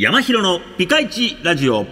山広のピカイチラジオ。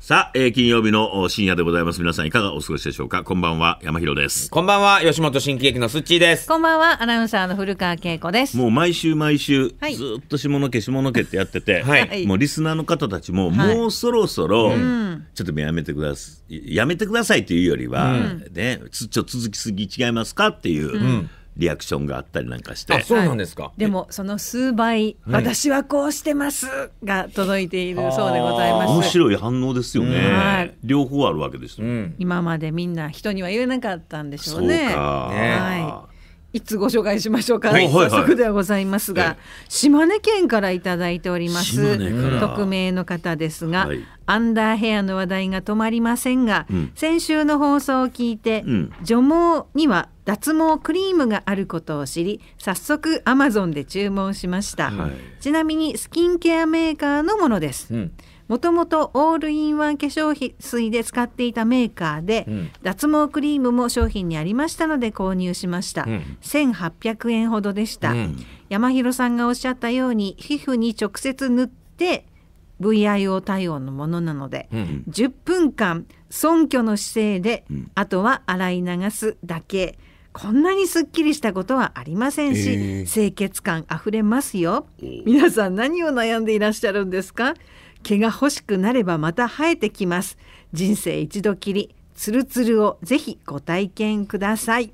さあ、えー、金曜日の深夜でございます。皆さんいかがお過ごしでしょうかこんばんは、山広です。こんばんは、吉本新喜劇のすっちーです。こんばんは、アナウンサーの古川恵子です。もう毎週毎週、はい、ずっと下野家、下野家ってやってて、はい、もうリスナーの方たちも、はい、もうそろそろ、うん、ちょっとやめてください、やめてくださいというよりは、うん、ね、ちょっと続きすぎ違いますかっていう、うんリアクションがあったりなんかして。そうなんですか。でも、その数倍、私はこうしてますが届いているそうでございます。面白い反応ですよね。両方あるわけです、今までみんな人には言えなかったんでしょうね。はい。いつご紹介しましょうか、はい、早速ではございますが、はいはい、島根県から頂いております匿名の方ですが、はい、アンダーヘアの話題が止まりませんが、うん、先週の放送を聞いて、うん、除毛には脱毛クリームがあることを知り早速アマゾンで注文しました、ちなみにスキンケアメーカーのものです、うんもともとオールインワン化粧水で使っていたメーカーで、うん、脱毛クリームも商品にありましたので購入しました、うん、1800円ほどでした、うん、山広さんがおっしゃったように皮膚に直接塗って VIO 対応のものなので、うん、10分間尊虚の姿勢で、うん、あとは洗い流すだけこんなにすっきりしたことはありませんし、えー、清潔感あふれますよ皆さん何を悩んでいらっしゃるんですか毛が欲しくなればまた生えてきます人生一度きりつるつるをぜひご体験ください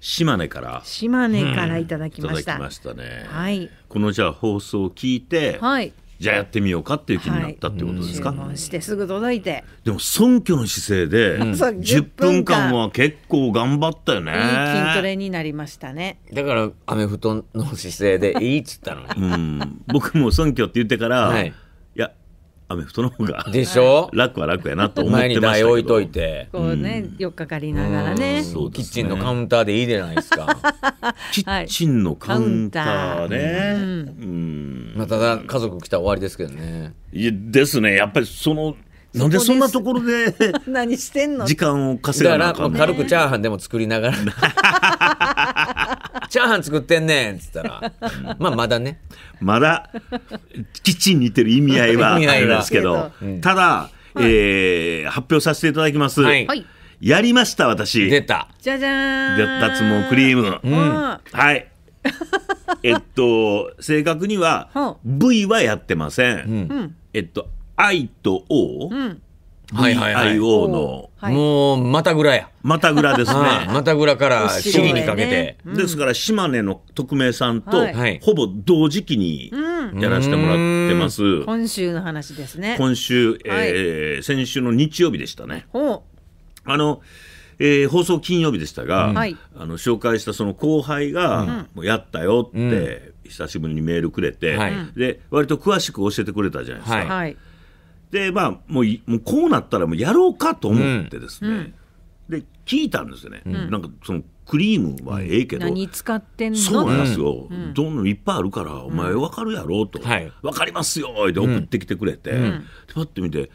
島根から島根からいただきましたうん、いただきましたね、はい、このじゃあ放送を聞いて、はい、じゃあやってみようかっていう気になったってことですか、はい、してすぐ届いてでも尊虚の姿勢で10分間は結構頑張ったよね、うん、筋トレになりましたねだからアメフトの姿勢でいいっつったのに、うん、僕も尊虚って言ってから、はい、アメフトの方がでしょ楽は楽やなと思ってましたけど前に台置いといてこうねよっかかりながらねキッチンのカウンターでいいじゃないですか キッチンのカウンターね、うんまただ家族来た終わりですけどねいやですねやっぱりそのなんでそんなところで 何してんの時間を稼ぐだから軽くチャーハンでも作りながら チャーハン作ってんねん」っつったらまあまだねまだキッチンに行ってる意味合いはあれですけど、ただ、えー、発表させていただきます、はい、やりました私出たじゃじゃん脱毛クリーム、うん、はい えっと正確には V はやってません、うん、えっと I と O、うんはいはいはい VIO の。もう、またぐらや。またぐらですね。またぐらから、チリにかけて。ですから島根の匿名さんとはいほぼ同時期にやらせてもらってます。今週の話ですね。今週、え先週の日曜日でしたね。ほあの、え放送金曜日でしたが、はいあの紹介したその後輩が、もうやったよって、久しぶりにメールくれて、はいで割と詳しく教えてくれたじゃないですか、はい。で、まあ、もうもうこうなったらもうやろうかと思ってですね、うん、で、聞いたんですよね。うん、なんかそのクリームはええけど、何使ってんのそうなんですよ、うん、どんどんいっぱいあるから、お前わかるやろと、うん、分かりますよって送ってきてくれて、うん、でパッて見て、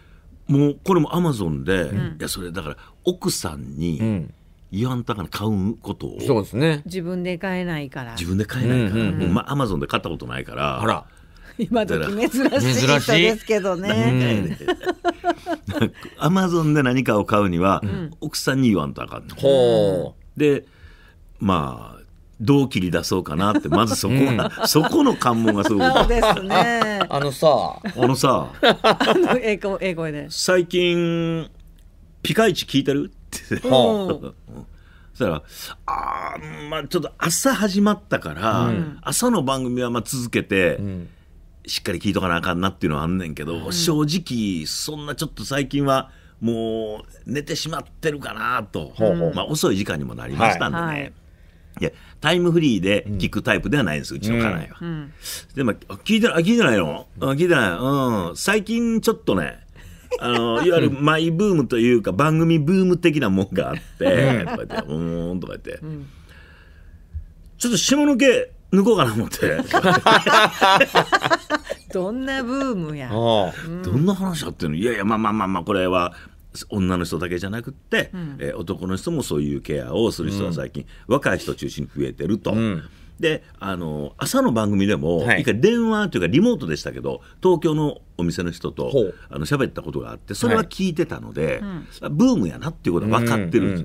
もうこれもアマゾンで、いや、それだから、奥さんに、言わんたかな買うことをそうですね自分で買えないから自分で買えないから、うんうん、まあアマゾンで買ったことないからあら今時珍しい人ですけどね。アマゾンで何かを買うには、うん、奥さんに言わんとあかんの。でまあどう切り出そうかなってまずそこが、うん、そこの関門がすごくそうですね あのさあのさ英語英語で最近ピカイチ聞いてるって、あ、そしたら「ああまあちょっと朝始まったから、うん、朝の番組はまあ続けて、うん、しっかり聞いとかなあかんなっていうのはあんねんけど、うん、正直そんなちょっと最近はもう寝てしまってるかなと、うん、まあ、遅い時間にもなりましたんでね、はいはい、いやタイムフリーで聞くタイプではないんです、うん、ちの家内は、うん、でも聞いてない聞いてないの聞いてない、うん、最近ちょっとねあの いわゆるマイブームというか番組ブーム的なもんがあってとか言って「うん」とか言って、ちょっと下抜け抜こうかな思って。どんなブームや、うん、どんな話やってのいやいやまあまあまあまあこれは女の人だけじゃなくて、うん、え男の人もそういうケアをする人は最近、うん、若い人中心に増えてると。うんであの朝の番組でも、はい、一回電話というかリモートでしたけど東京のお店の人とあの喋ったことがあってそれは聞いてたので、はい、ブームやなっていうことは分かってる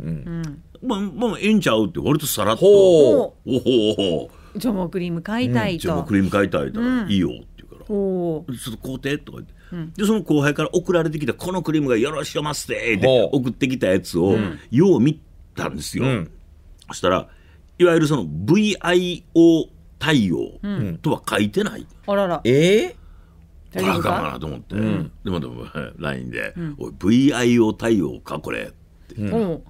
もうもうええんちゃうって割とさらっと「おほおじゃもクリーム買いたいと、うん、じゃもクリーム買いたいだいいよっておちょっと工程とか言って、うん、でその後輩から送られてきたこのクリームがよろしおますってって送ってきたやつを、よう見たんですよ、うん、そしたらいわゆるその VIO 対応とは書いてない、あららええーこれあかんかなと思って、うん、でもでも LINE で、うん、おい VIO 対応かこれ」って、うん、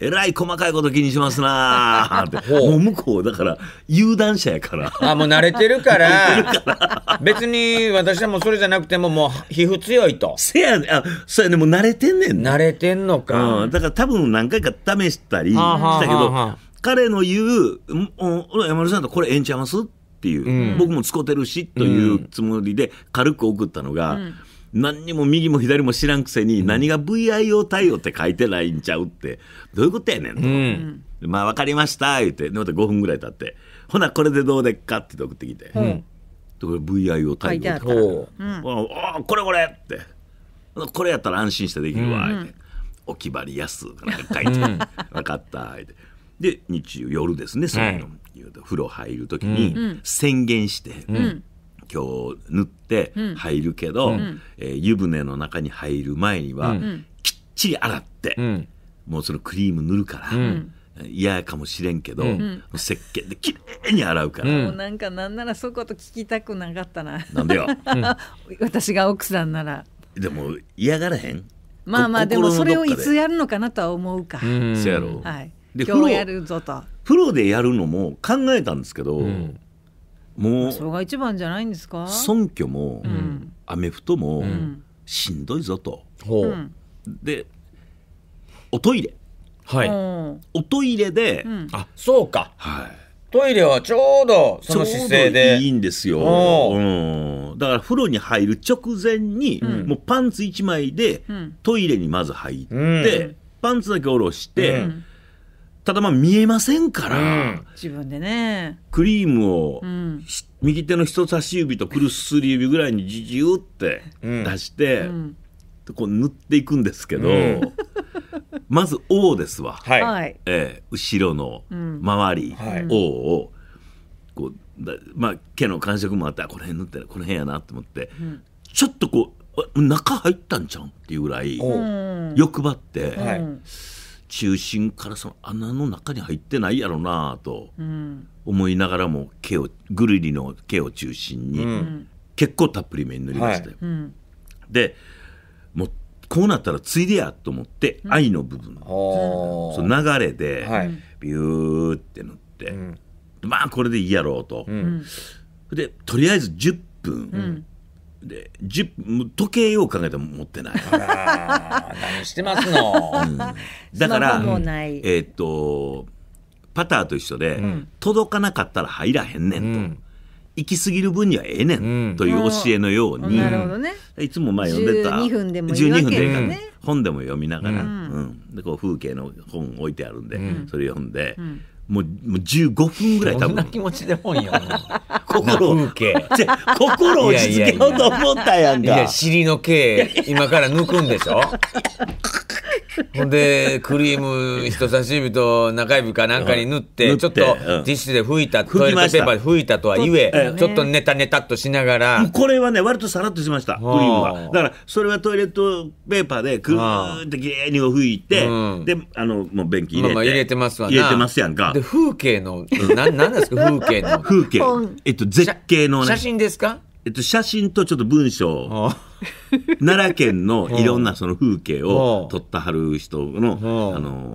えらい細かいこと気にしますなーってもう向こうだから有段者やからあもう慣れてるから別に私はもうそれじゃなくてももう皮膚強いとせやねあそうやねもう慣れてんねん慣れてんのか、うん、だから多分何回か試したりしたけど彼の言う「山田さんとこれええんちゃいます?」っていう、うん、僕も使ってるしというつもりで軽く送ったのが。うん何にも右も左も知らんくせに、何が VIO 対応って書いてないんちゃうって、どういうことやねんと。うん、まあ、分かりました、言って、また5分ぐらい経って、ほな、これでどうでっかって送ってきて、うん、これ VIO 対応って、うん、あこれこれって、これやったら安心してできるわ、って、おきまりやす、か書いて、分かった、言って。で、日曜、夜ですね、そういうの。風呂入るときに宣言して、うん今日塗って入るけど、うん、えー、湯船の中に入る前には、きっちり洗って、うん、もうそのクリーム塗るから。嫌かもしれんけど、うん、石鹸で綺麗に洗うから、うん、なんかなんならそういうこと聞きたくなかったななんでよ 私が奥さんならでも嫌がらへんまあまあでもそれをいつやるのかなとは思うか、うん、そうやろう、はい、で今日やるぞと風呂でやるのも考えたんですけど、うん、もうそれが一番じゃないんですかも、うん、アメフトも、うん、しんどいぞと、うん、でおトイレはいおトイレで、うん、あそうかはいトイレはちょうどその姿勢でいいんですよ、うん、だから風呂に入る直前に、もうパンツ1枚でトイレにまず入って、パンツだけ下ろして、うんただまあ見えませんから、自分でねクリームを、うん右手の人差し指とくるすり指ぐらいにじじゅって出して、うんこう塗っていくんですけど、うんまず「王ですわ、はいえー、後ろの周り「うんはい、をこうだ、まあ、毛の感触もあってこの辺塗ってこの辺やなと思って、うん、ちょっとこう中入ったんちゃうっていうぐらい欲張って。はい中心からその穴の中に入ってないやろなと思いながらも毛をぐるりの毛を中心に、結構たっぷりめに塗りまして、よ、うん、でもうこうなったらついでやと思って「愛の部分、うん、その流れで、ビューって塗って、まあこれでいいやろうと、でとりあえず10分、で時計を考えても持ってない何してますの、だからえっとパターと一緒で、届かなかったら入らへんねんと、行き過ぎる分にはええねんという教えのように、いつも読んでた12分でいいからね本でも読みながら、うんでこう風景の本置いてあるんで、それ読んで。もうもう15分ぐらい多分な気持ちで本読いよ 心を心を落ち着けようと思ったやんかいや尻の毛今から抜くんでしょ ほんで、クリーム人差し指と中指かなんかに塗って、ちょっとティッシュで拭いた、トイレットペーパーで拭いたとは言え、ちょっとネタネタっとしながら。これはね、割とさらっとしました、クリームは。だから、それはトイレットペーパーで、くーってきれいに拭いて、で、あの、もう便器入れて。まあ、入れてますわ入れてますやんか。で、風景の、ななんですか、風景の。風景。えっと、絶景のね。写真ですかえっと、写真とちょっと文章奈良県のいろんなその風景を撮ったはる人のあの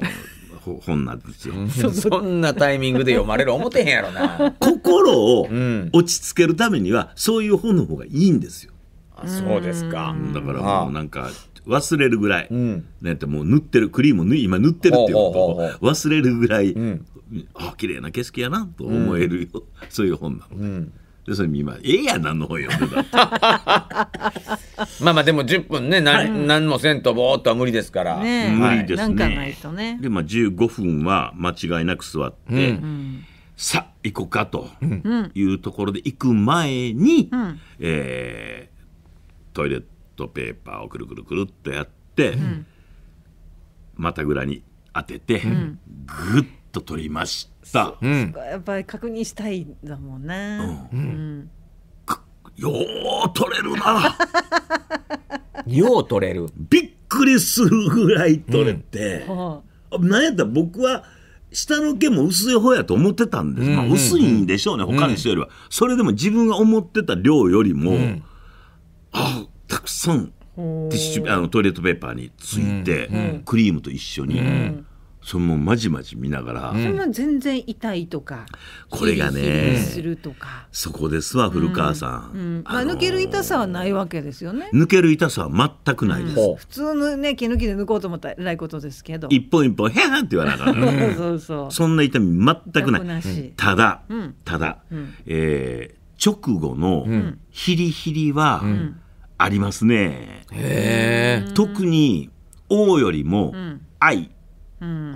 本なんですよそんなタイミングで読まれる思てへんやろな心を落ち着けるためにはそういう本の方がいいんですよあそうですかだからもうなんか忘れるぐらい、うん、てもう塗ってるクリーム今塗ってるっていうことを忘れるぐらい、うん、あ綺麗な景色やなと思える、うん、そういう本なので。うんでそれ見まええやなのよ まあまあでも10分ね何,、ん、何もせんとぼーっとは無理ですから、ね、無理ですねねでまあ15分は間違いなく座って、うん、さあ行こうかというところで行く前に、うん、えー、トイレットペーパーをくるくるくるっとやって、うん、またぐらに当てて、うん、ぐっと取りました。やっぱり確認したいだもんね。よう取れるな。よう取れる。びっくりするぐらい取れて。うん、なんやったら僕は下の毛も薄い方やと思ってたんです。まあ薄いんでしょうね、他の人よりは。それでも自分が思ってた量よりも、うん、あ、たくさんティッシュあのトイレットペーパーについて、クリームと一緒に。そのまじまじ見ながら、うん、そんな全然痛いとかこれがねするとかそこですわ古川さん、うんうん、まあ、抜ける痛さはないわけですよね抜ける痛さは全くないです、普通のね毛抜きで抜こうと思ったらないことですけど一本一本「へーって言わなからそうそうそんな痛み全くないただただ、うん、えー、直後のヒリヒリはありますね、特に「王よりも「愛」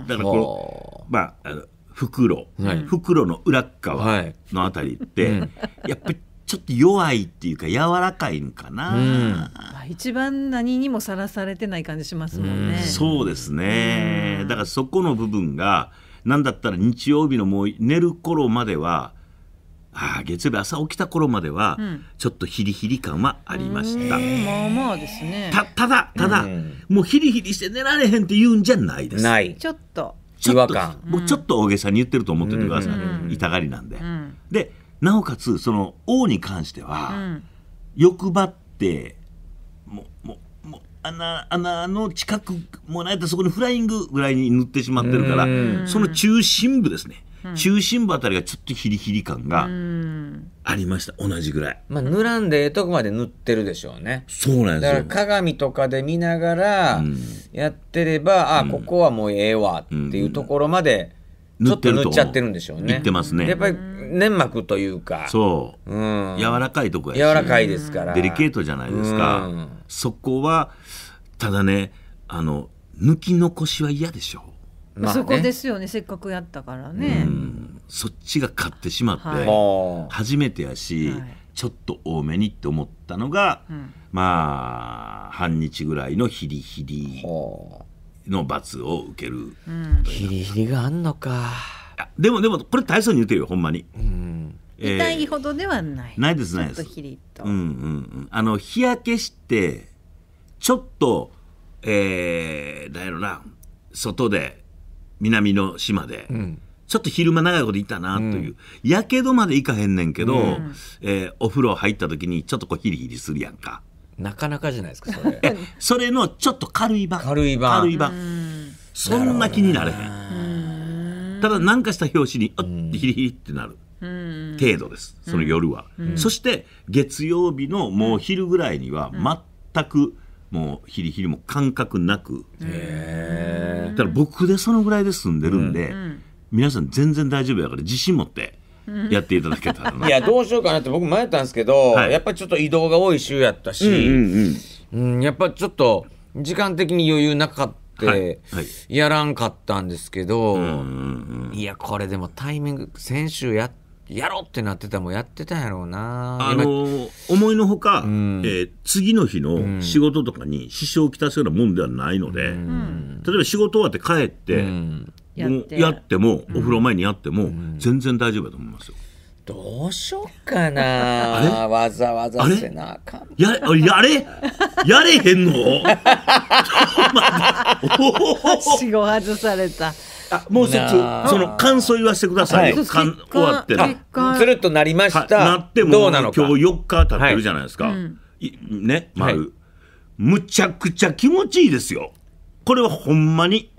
だからこのまああの袋、はい、袋の裏側のあたりって、はい、やっぱりちょっと弱いっていうか柔らかいんかな、うん、一番何にもさらされてない感じしますもんね、うん、そうですね、だからそこの部分が何だったら日曜日のもう寝る頃まではあ月曜日朝起きた頃までは、ちょっとヒリヒリ感はありました。まあまあですね。たただただ、もうヒリヒリして寝られへんって言うんじゃないです。ない。ちょっと。違和感。もうちょっと大げさに言ってると思っててください。痛がりなんで。でなおかつその王に関しては、欲張ってももも穴穴の近くもらえたそこにフライングぐらいに塗ってしまってるから、その中心部ですね。中心部あたりがちょっとヒリヒリ感がありました、同じぐらい。まあ、塗らんでええとこまで塗ってるでしょうね。そうなんですよ。だから鏡とかで見ながらやってれば、うん、あここはもうええわっていうところまで、ちょっと塗っちゃってるんでしょうね。塗ってますね。やっぱり粘膜というか。そう。うん。柔らかいとこやし。柔らかいですから。デリケートじゃないですか。そこは、ただね、あの、抜き残しは嫌でしょ。まあ、ね、そこですよねせっかくやったからね、うん、そっちが勝ってしまって、はい、初めてやし、はい、ちょっと多めにって思ったのが、うん、まあ半日ぐらいのヒリヒリの罰を受ける、うん、ヒリヒリがあんのかでもでもこれ大層に言うてるよほんまに、うんえー、痛いほどではないないですないですちょっとヒリッと、うんうん、あの日焼けしてちょっとえー、だよな外で南の島で、うん、ちょっと昼間長いこといたなという、やけどまでいかへんねんけど、うん、えー、お風呂入った時にちょっとこうヒリヒリするやんかなかなかじゃないですかそれそれのちょっと軽い場軽い場軽いそんな気になれへんただ何かした拍子にあっヒリヒリってなる程度ですその夜は、うん、そして月曜日のもう昼ぐらいには全く、もうヒリヒリも感覚なくだから僕でそのぐらいで住んでるんで、うん、皆さん全然大丈夫やから自信持ってやっていただけたらないやどうしようかなって僕迷ったんですけど、はい、やっぱりちょっと移動が多い週やったし、うんやっぱちょっと時間的に余裕なかったはいやらんかったんですけど、いやこれでもタイミング先週やっやろうってなってたもやってたやろうなあの思いのほか、うん、えー、次の日の仕事とかに支障をきたすようなもんではないので、うん、例えば仕事終わって帰って、うん、やってもお風呂前にやっても、全然大丈夫だと思いますよ。どうしようかなわざわざせなあかんややれやれへんのおお死後外された。あもう一つその感想言わせてくださいよ、はい、終わってのつるっとなりました、なってもどうなの今日4日経ってるじゃないですか、はい、ね丸、はい、むちゃくちゃ気持ちいいですよこれはほんまに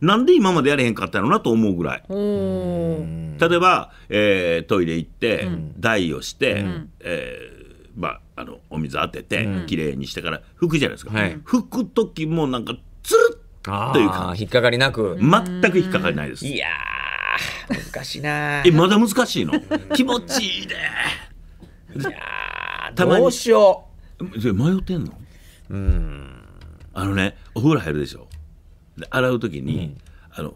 なんで今までやれへんかったのなと思うぐらい例えば、えー、トイレ行って、うん、台をして、うん、えー、まああのお水当てて、綺麗きれいにしてから拭くじゃないですか、拭く時もなんかつるっというか引っかかりなく全く引っかかりないですいや難しいなえまだ難しいの気持ちいいでいやたどうしよう迷ってんのうんあのねお風呂入るでしょ洗う時に、うん、あの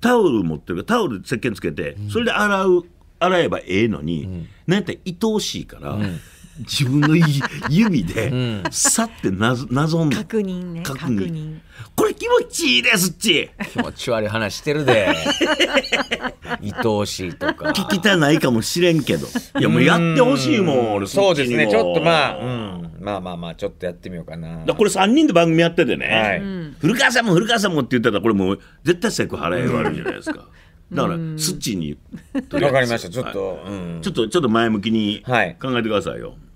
タオル持ってるタオル石鹸つけて、うん、それで洗う洗えばええのに、うん、なんやったら愛おしいから、うん自分の指でさってなぞなぞん確認ね確認これ気持ちいいですっち気持ち悪い話してるで 愛おしいとか聞きたないかもしれんけどいやもうやってほしいもん俺そうですねちょっとまあ、うん、まあまあまあちょっとやってみようかなこれ3人で番組やっててね、はい、古川さんも古川さんもって言ったらこれもう絶対セクハラ言われるじゃないですかだからスッチにわかりましたちょっと、ちょっとちょっと前向きに考えてくださいよ、はい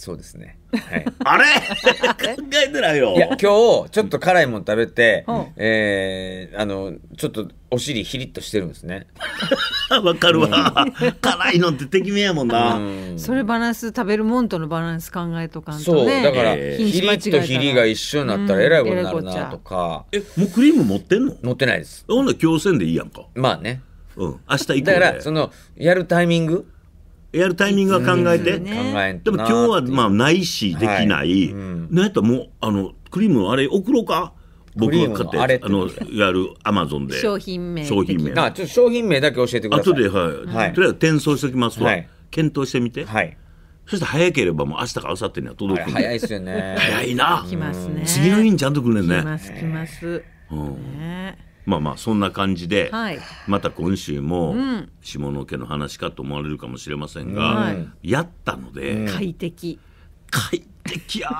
そうですね。はい、あれ 考えてないよ。いや今日ちょっと辛いもん食べて、うん、えー、あのちょっとお尻ヒリッとしてるんですね。わかるわ、辛いのっててきめやもんな、うん、それバランス食べるもんとのバランス考えとかんと、ね、そうだから、えー、ヒリッとヒリが一緒になったらえらいことになるなとか。えもうクリーム持ってんの？持ってないです。ほんならせんでいいやんか。まあね。うん明日行くだからそのやるタイミング。やるタイミングは考えて、ね、でも今日はまあないしできない、なんやったらもうあのクリームあれ送ろうか僕が買ってあのやるアマゾンで商品名商品名ちょ商品名だけ教えてくださいあとで、はいはい、とりあえず転送しておきますわ、はい、検討してみて、はい、そして早ければもう明日か明後日には届く早いですよね早いな、ね、次の日にちゃんと来るねきますきます、うん、ねまあまあそんな感じで、はい、また今週も下野家の話かと思われるかもしれませんが、やったので、快適快適や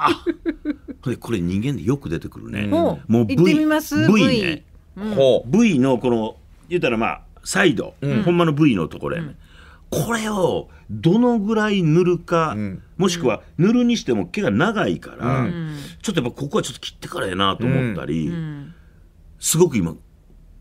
これ人間でよく出てくるね、うん、もう V, v ね、うん、v のこの言ったらまあサイド、うん、ほんまの V のところへ。うんこれをどのぐらい塗るか、うん、もしくは塗るにしても毛が長いから、うん、ちょっとやっぱここはちょっと切ってからやなと思ったり、うん、すごく今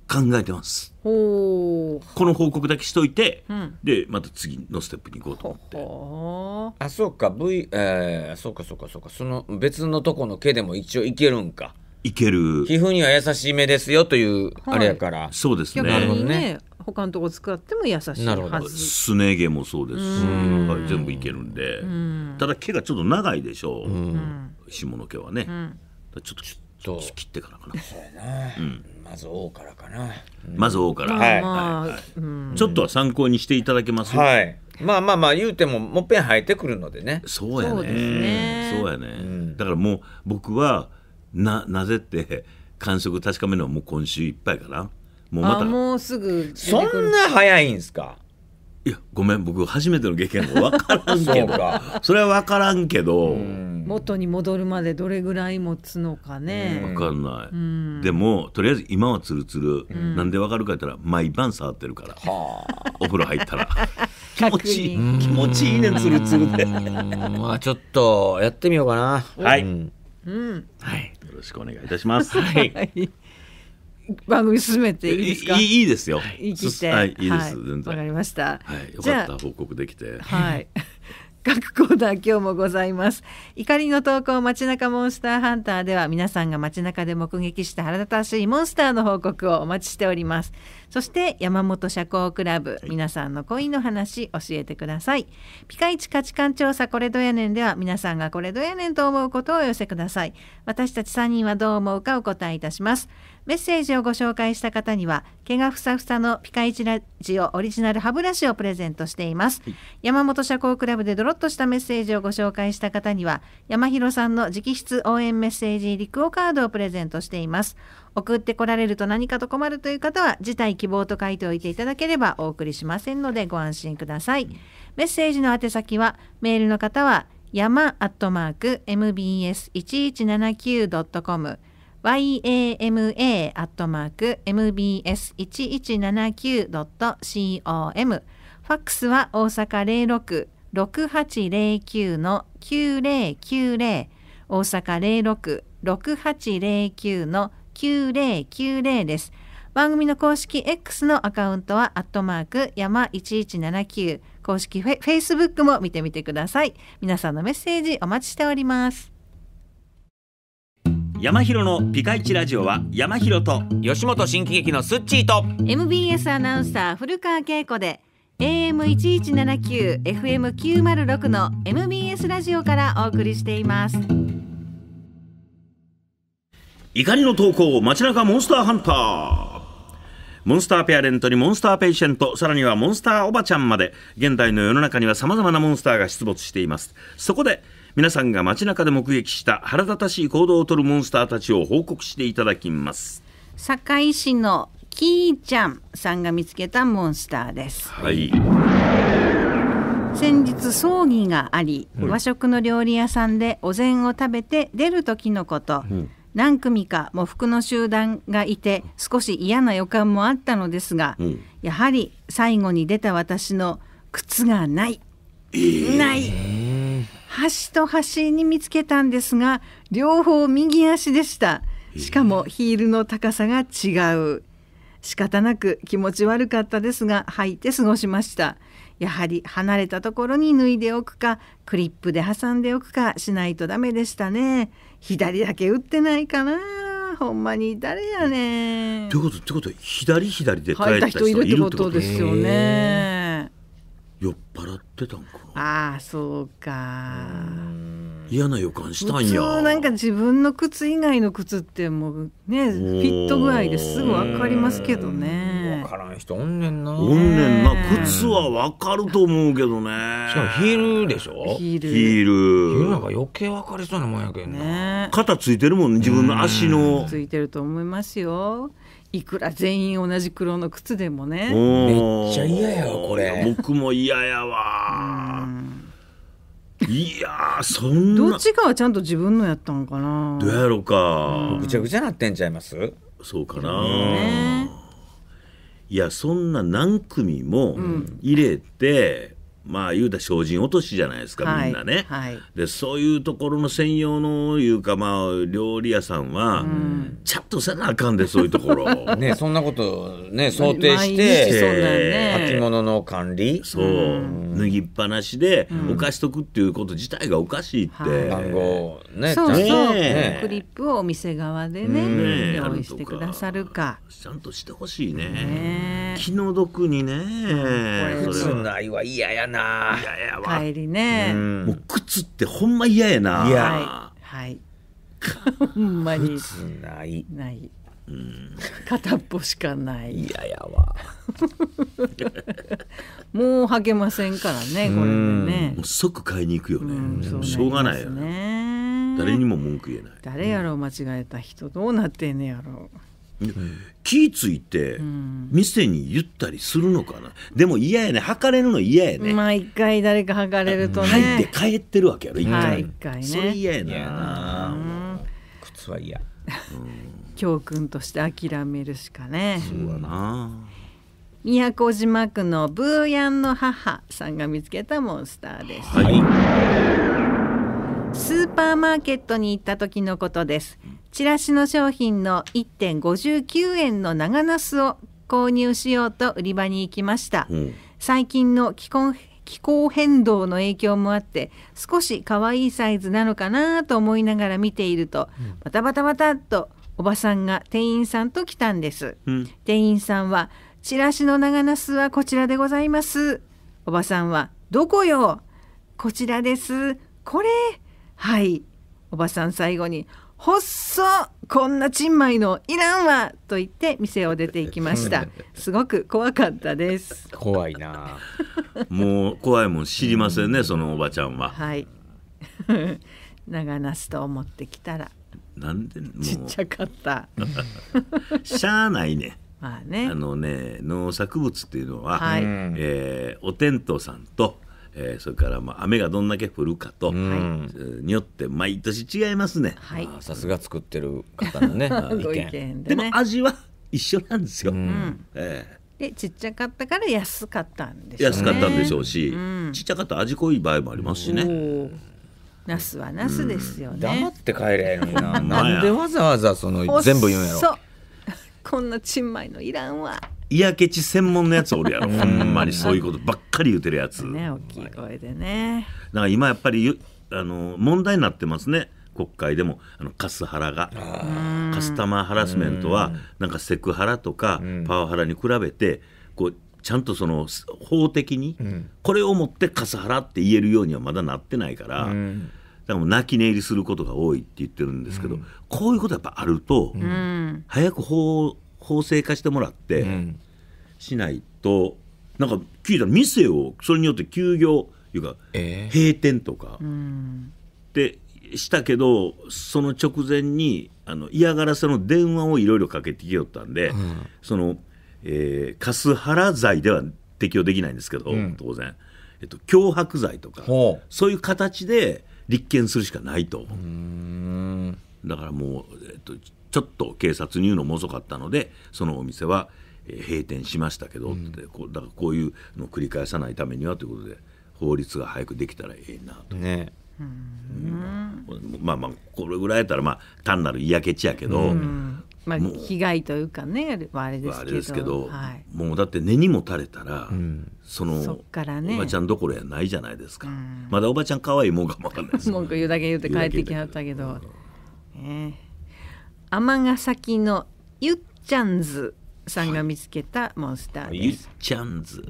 考えてますこの報告だけしといて、うん、でまた次のステップに行こうと思ってあそうか V えー、そうかそうかそうかその別のとこの毛でも一応いけるんかいける皮膚には優しい目ですよというあれやから、はい、そうですね逆にね他のとこ使っても優しいはずすね毛もそうですし、はい、全部いけるんでただ毛がちょっと長いでしょう下の毛はね、ちょっとそう切ってからかなそうやな、うん、まず王からかな、まず王から、はい、はいちょっとは参考にしていただけますはいまあまあまあ言うてももっぺん生えてくるのでねそうやねそうやね、だからもう僕はななぜって感触確かめるのはもう今週いっぱいかなもうまたもうすぐそんな早いんすかいやごめん僕初めての激験も分からんけどそれは分からんけど元に戻るまでどれぐらい持つのかね分かんないでもとりあえず今はツルツルなんで分かるか言ったら毎晩触ってるからお風呂入ったら 気持ちいい気持ちいいねツルツルでまあちょっとやってみようかなはい、うんはい、よろしくお願いいたしますはい番組進めていいですか。いいですよ。いいですはい、全然。わかりました。はい、よかった報告できて。はい。各コーナー今日もございます怒りの投稿街中モンスターハンターでは皆さんが街中で目撃した腹立たしいモンスターの報告をお待ちしておりますそして山本社交クラブ、皆さんの恋の話教えてくださいピカイチ価値観調査これどやねんでは皆さんがこれどやねんと思うことをお寄せください私たち3人はどう思うかお答えいたしますメッセージをご紹介した方には毛がふさふさのピカイチラジオオリジナル歯ブラシをプレゼントしています、はい、山本社交クラブでドロッとしたメッセージをご紹介した方には山広さんの直筆応援メッセージリクオカードをプレゼントしています送ってこられると何かと困るという方は辞退希望と書いておいていただければお送りしませんのでご安心ください、うん、メッセージの宛先はメールの方は山アットマーク mbs1179.com yama.mbs1179.com ファックスは大阪066809-9090大阪066809-9090です番組の公式 X のアカウントは、アットマーク、山1179、公式フェイスブックも見てみてください。皆さんのメッセージお待ちしております。山広のピカイチラジオは山広と吉本新喜劇のスッチーと MBS アナウンサー古川恵子で a m 一一七九 f m 九マル六の MBS ラジオからお送りしています。怒りの投稿、街中モンスターハンター。モンスターペアレントにモンスターペイシェント、さらにはモンスターおばちゃんまで、現代の世の中にはさまざまなモンスターが出没しています。そこで、皆さんが街中で目撃した腹立たしい行動をとるモンスターたちを報告していただきます堺市のキーちゃんさんが見つけたモンスターです、はい、先日葬儀があり、うん、和食の料理屋さんでお膳を食べて出る時のこと、うん何組か喪服の集団がいて少し嫌な予感もあったのですが、うん、やはり最後に出た私の靴がない、えー、ない端と端に見つけたんですが両方右足でしたしかもヒールの高さが違う仕方なく気持ち悪かったですが履いて過ごしましたやはり離れたところに脱いでおくかクリップで挟んでおくかしないとダメでしたね左だけ打ってないかなほんまに誰やねということってこと左左で帰った人いるってことですよね。酔っ払ってたんかああそうか嫌な予感したんやなんか自分の靴以外の靴ってもうねフィット具合ですぐ分かりますけどね分からん人おんねんなおんねんな靴は分かると思うけどねしかもヒールでしょヒールヒールヒールなんか余計分かりそうなもんやけどね肩ついてるもん、ね、自分の足のついてると思いますよいくら全員同じ黒の靴でもねめっちゃ嫌やわこれ僕も嫌やわ、いやそんなどっちかはちゃんと自分のやったんかなどうやろうか、うん、ぐちゃぐちゃなってんちゃいますそうかな、ね、いやそんな何組も入れて、うんまあ言うた精進落としじゃないですか、はい、みんなね、はい、でそういうところの専用のいうかまあ料理屋さんはちゃんとせなあかんでそういうところ ねそんなことね想定して履、ね、物の管理そう脱ぎっぱなしでお菓しとくっていうこと自体がおかしいって、番号ねそうそう、ね、クリップをお店側でねね用意してくださるかちゃんとしてほしいね気の毒にね、うん、それないは嫌やなな嫌やわ帰りね、もう靴ってほんま嫌やな嫌はい、はい、ほんまに靴ないないうん、片っぽしかないいややわ もう履けませんからねこれでねもう即買いに行くよね、うね、しょうがないよね誰にも文句言えない誰やろう間違えた人どうなってんねやろう気ついて店に言ったりするのかな、でも嫌やね測れるの嫌やね毎回誰か測れるとね入って帰ってるわけやろ一回,、回ねそれ嫌やな靴は嫌、教訓として諦めるしかねそうやな宮古島区のブーヤンの母さんが見つけたモンスターです、はい、スーパーマーケットに行った時のことですチラシの商品の1.59円の長ナスを購入しようと売り場に行きました、うん、最近の気候気候変動の影響もあって少し可愛いサイズなのかなと思いながら見ていると、うん、バタバタバタっとおばさんが店員さんと来たんです、うん、店員さんは「チラシの長ナスはこちらでございます」おばさんは「どこよこちらですこれはい」おばさん最後に「ほっそこんなちんまいのいらんわと言って店を出ていきましたすごく怖かったです怖いな もう怖いもん知りませんねそのおばちゃんははい 長なすと思ってきたらなんでちっちゃかった しゃあないねまあねあのね農作物っていうのは、はい、えー、お天道さんとえー、それからまあ雨がどんだけ降るかと、によって毎年違いますね。はい、さすが作ってる方のね ご意見で、ね、でも味は一緒なんですよ。うん、えーでちっちゃかったから安かったんでしょう、ね、安かったんでしょうし、うん、ちっちゃかった味濃い場合もありますしね。ナスはナスですよね。黙って帰れよな。なんでわざわざその全部言うんやろ。そう こんなちんまいのいらんわ。嫌気ち専門のやつおるやろほんまにそういうことばっかり言うてるやつね大きい声でねだから今やっぱりあの問題になってますね国会でもあのカスハラがカスタマーハラスメントはなんかセクハラとかパワハラに比べてこうちゃんとその法的にこれをもってカスハラって言えるようにはまだなってないから。だから泣き寝入りすることが多いって言ってるんですけど、こういうことやっぱあると、早く法法制化してもらって、しないとなんか聞いたら店をそれによって休業いうか、閉店とか、でしたけどその直前にあの嫌がらせの電話をいろいろかけてきよったんで、うん、その、えー、カスハラ罪では適用できないんですけど、うん、当然、えっと、脅迫罪とかそういう形で立件するしかないとだからもう、えっと、ちょっと警察に言うのも遅かったのでそのお店は閉店しましたけど、うん、こうだからこういうのを繰り返さないためにはということで法律が早くできたらええなと。ねうん、まあまあこれぐらいやったらまあ単なる嫌けちやけど、まあ、被害というかねあれですけど、はい、もうだって根にもたれたら、うん、その、ね、おばちゃんどころやないじゃないですか、うん、まだおばちゃん可愛いもんかもわかんないです文句言うだけ言うて帰ってきはったけど。ね尼崎のゆっちゃんずさんが見つけたモンスターです、はい、ゆっちゃんず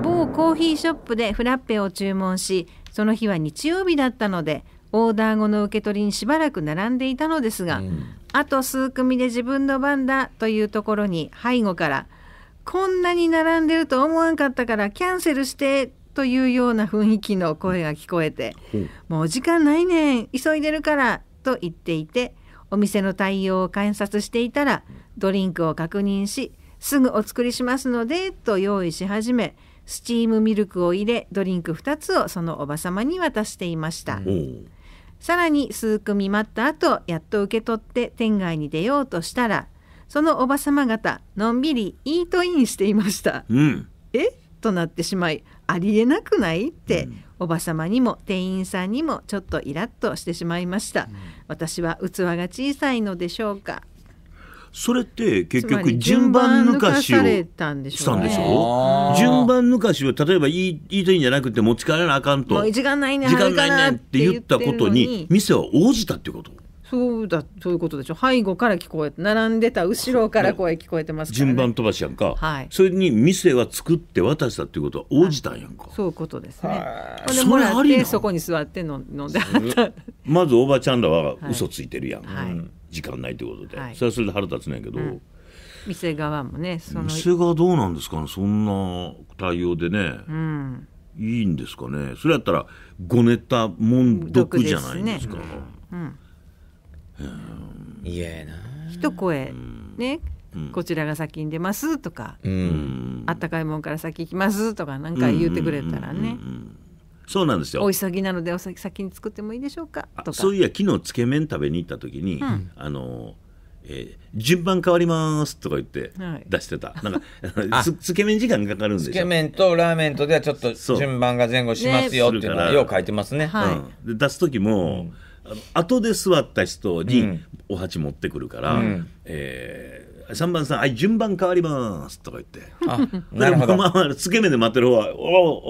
某コーヒーショップでフラッペを注文しその日は日曜日だったのでオーダー後の受け取りにしばらく並んでいたのですが、うん、あと数組で自分の番だというところに背後から「こんなに並んでると思わんかったからキャンセルして」というような雰囲気の声が聞こえて「うん、もう時間ないねん急いでるから」と言っていてお店の対応を観察していたらドリンクを確認しすぐお作りしますのでと用意し始めスチームミルクを入れドリンク2つをそのおばさまに渡していました。さらに数組待った後やっと受け取って店外に出ようとしたらそのおばさま方のんびりイートインしていました。うん、えとなってしまいありえなくないって、うん、おばさまにも店員さんにもちょっとイラッとしてしまいました、うん、私は器が小さいのでしょうかそれって結局順番抜かしをしたんでしょ、ね、順番抜かしを例えばいいいいといいんじゃなくて持ち帰らなあかんと時間ないね時間ないねって言ったことに店は応じたってことそうだそういうことでしょ背後から聞こえて並んでた後ろから声聞こえてますから、ね、順番飛ばしやんか、はい、それに店は作って渡したっていうことは応じたんやんか、そういうことですねほんでもらそこに座って飲んでまずおばちゃんらは嘘ついてるやん、はい、時間ないということで、はい、それはそれで腹立つねんけど、うん、店側もねその店側どうなんですかねそんな対応でね、うんいいんですかねそれやったらごねたもん毒じゃないんですか、ね、うん、うんいやな一声ね、こちらが先に出ますとか、あったかいもんから先行きますとかなんか言ってくれたらね、そうなんですよお急ぎなのでお先先に作ってもいいでしょうかとかそういや昨日つけ麺食べに行った時に、うん、あのえー、順番変わりますとか言って出してた、はい、なんか つけ麺時間かかるんでつけ麺とラーメンとではちょっと順番が前後しますよっていうのはよう書いてますね、はい、うん、で出す時も、うんあの後で座った人にお鉢持ってくるから、うん、えー3番さん、はい、順番変わりますとか言って、あ なるほどまあ、つけ目で待ってる方は、お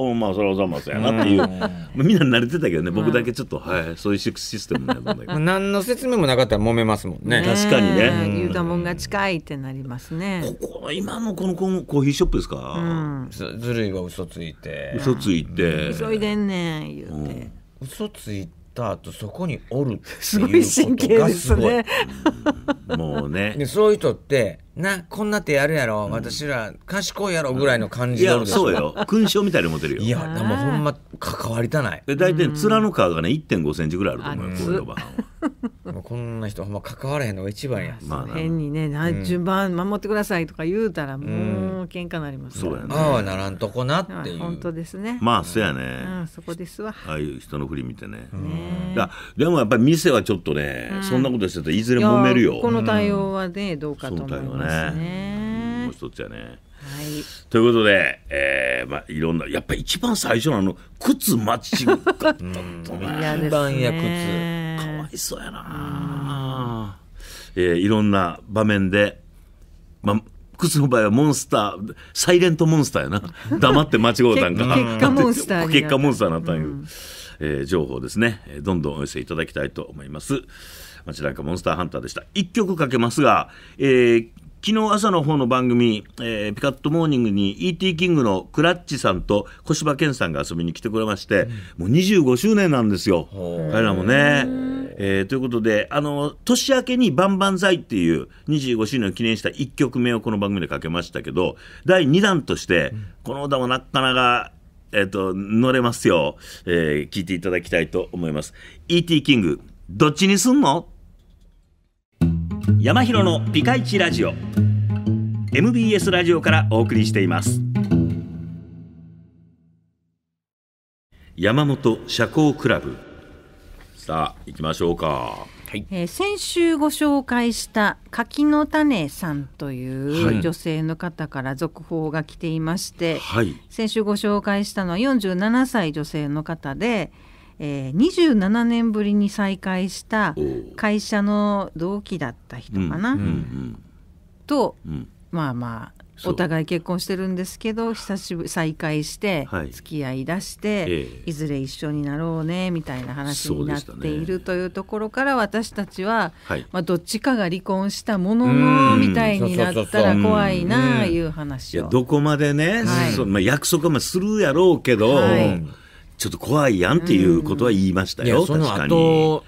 お、おまあ、それはざますやなっていう、うみんな慣れてたけどね、僕だけちょっと、はい、そういうシステムなんだけど、何の説明もなかったら揉めますもんね、確かにね。言うたもんが近いってなりますね。ここ今のこのコーヒーショップですか、ずるいは嘘ついて、嘘ついて、急いでんねん、言うて。嘘ついてった後そこにおるっていうことが すごい。もうね。でそういう人ってなこんな手やるやろ、うん、私ら賢いやろぐらいの感じでるいやそうよ。勲章みたいに持てるよ。いやもほんま関わりたない。大体面の皮がね1.5センチぐらいあると思うよ。こういうのは。こんな人ほんま関わらへんのが一番や、まあ、変にね、うん、順番守ってくださいとか言うたらもう喧嘩なります、ね、ああならんとこなっていう本当ですねまあそうやね、うん、そこですわああいう人の振り見てねだでもやっぱり店はちょっとね、そんなことしてたらいずれ揉めるよこの対応はね、どうかと思いますねもう一つやねはい、ということで、えーまあ、いろんなやっぱり一番最初のあの靴間違ったとな、うん、ね、靴まいそうやな、えー、いろんな場面で、まあ、靴の場合はモンスターサイレントモンスターやな 黙って間違うたんか結果モンスター結果モンスターなったんやけうん、えー、情報ですねどんどんお寄せいただきたいと思います町かモンスターハンターでした1曲かけますが、えー、昨日朝の方の番組、えー、ピカットモーニングに ET キングのクラッチさんと小柴健さんが遊びに来てくれまして、うん、もう25周年なんですよ、彼らもね。えー、ということで、あの、年明けにバンバンイっていう25周年を記念した1曲目をこの番組でかけましたけど、第2弾として、この歌もなかなか、えっ、ー、と、乗れますよ。えー、聞いていただきたいと思います。E.T. キング、どっちにすんの山広のピカイチラジオ MBS ラジオからお送りしています山本社交クラブさあ行きましょうかはい、えー、先週ご紹介した柿の種さんという女性の方から続報が来ていまして、はい、先週ご紹介したのは47歳女性の方でえー、27年ぶりに再会した会社の同期だった人かな、うんうんうん、と、うん、まあまあお互い結婚してるんですけど久しぶり再会して付き合いだして、はいいずれ一緒になろうねみたいな話になっているというところから私たちは、はい、まあ、どっちかが離婚したもののみたいになったら怖いなあいう話を。ううどこまでね、はい、まあ、約束もするやろうけど。はいちょっと怖いやんっていうことは言いましたよ、うん、その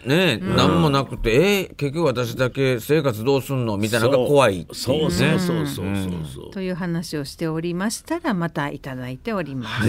ね、何もなくて、え結局私だけ生活どうすんのみたいなのが怖い、そうそうそうそうという話をしておりましたらまたいただいております。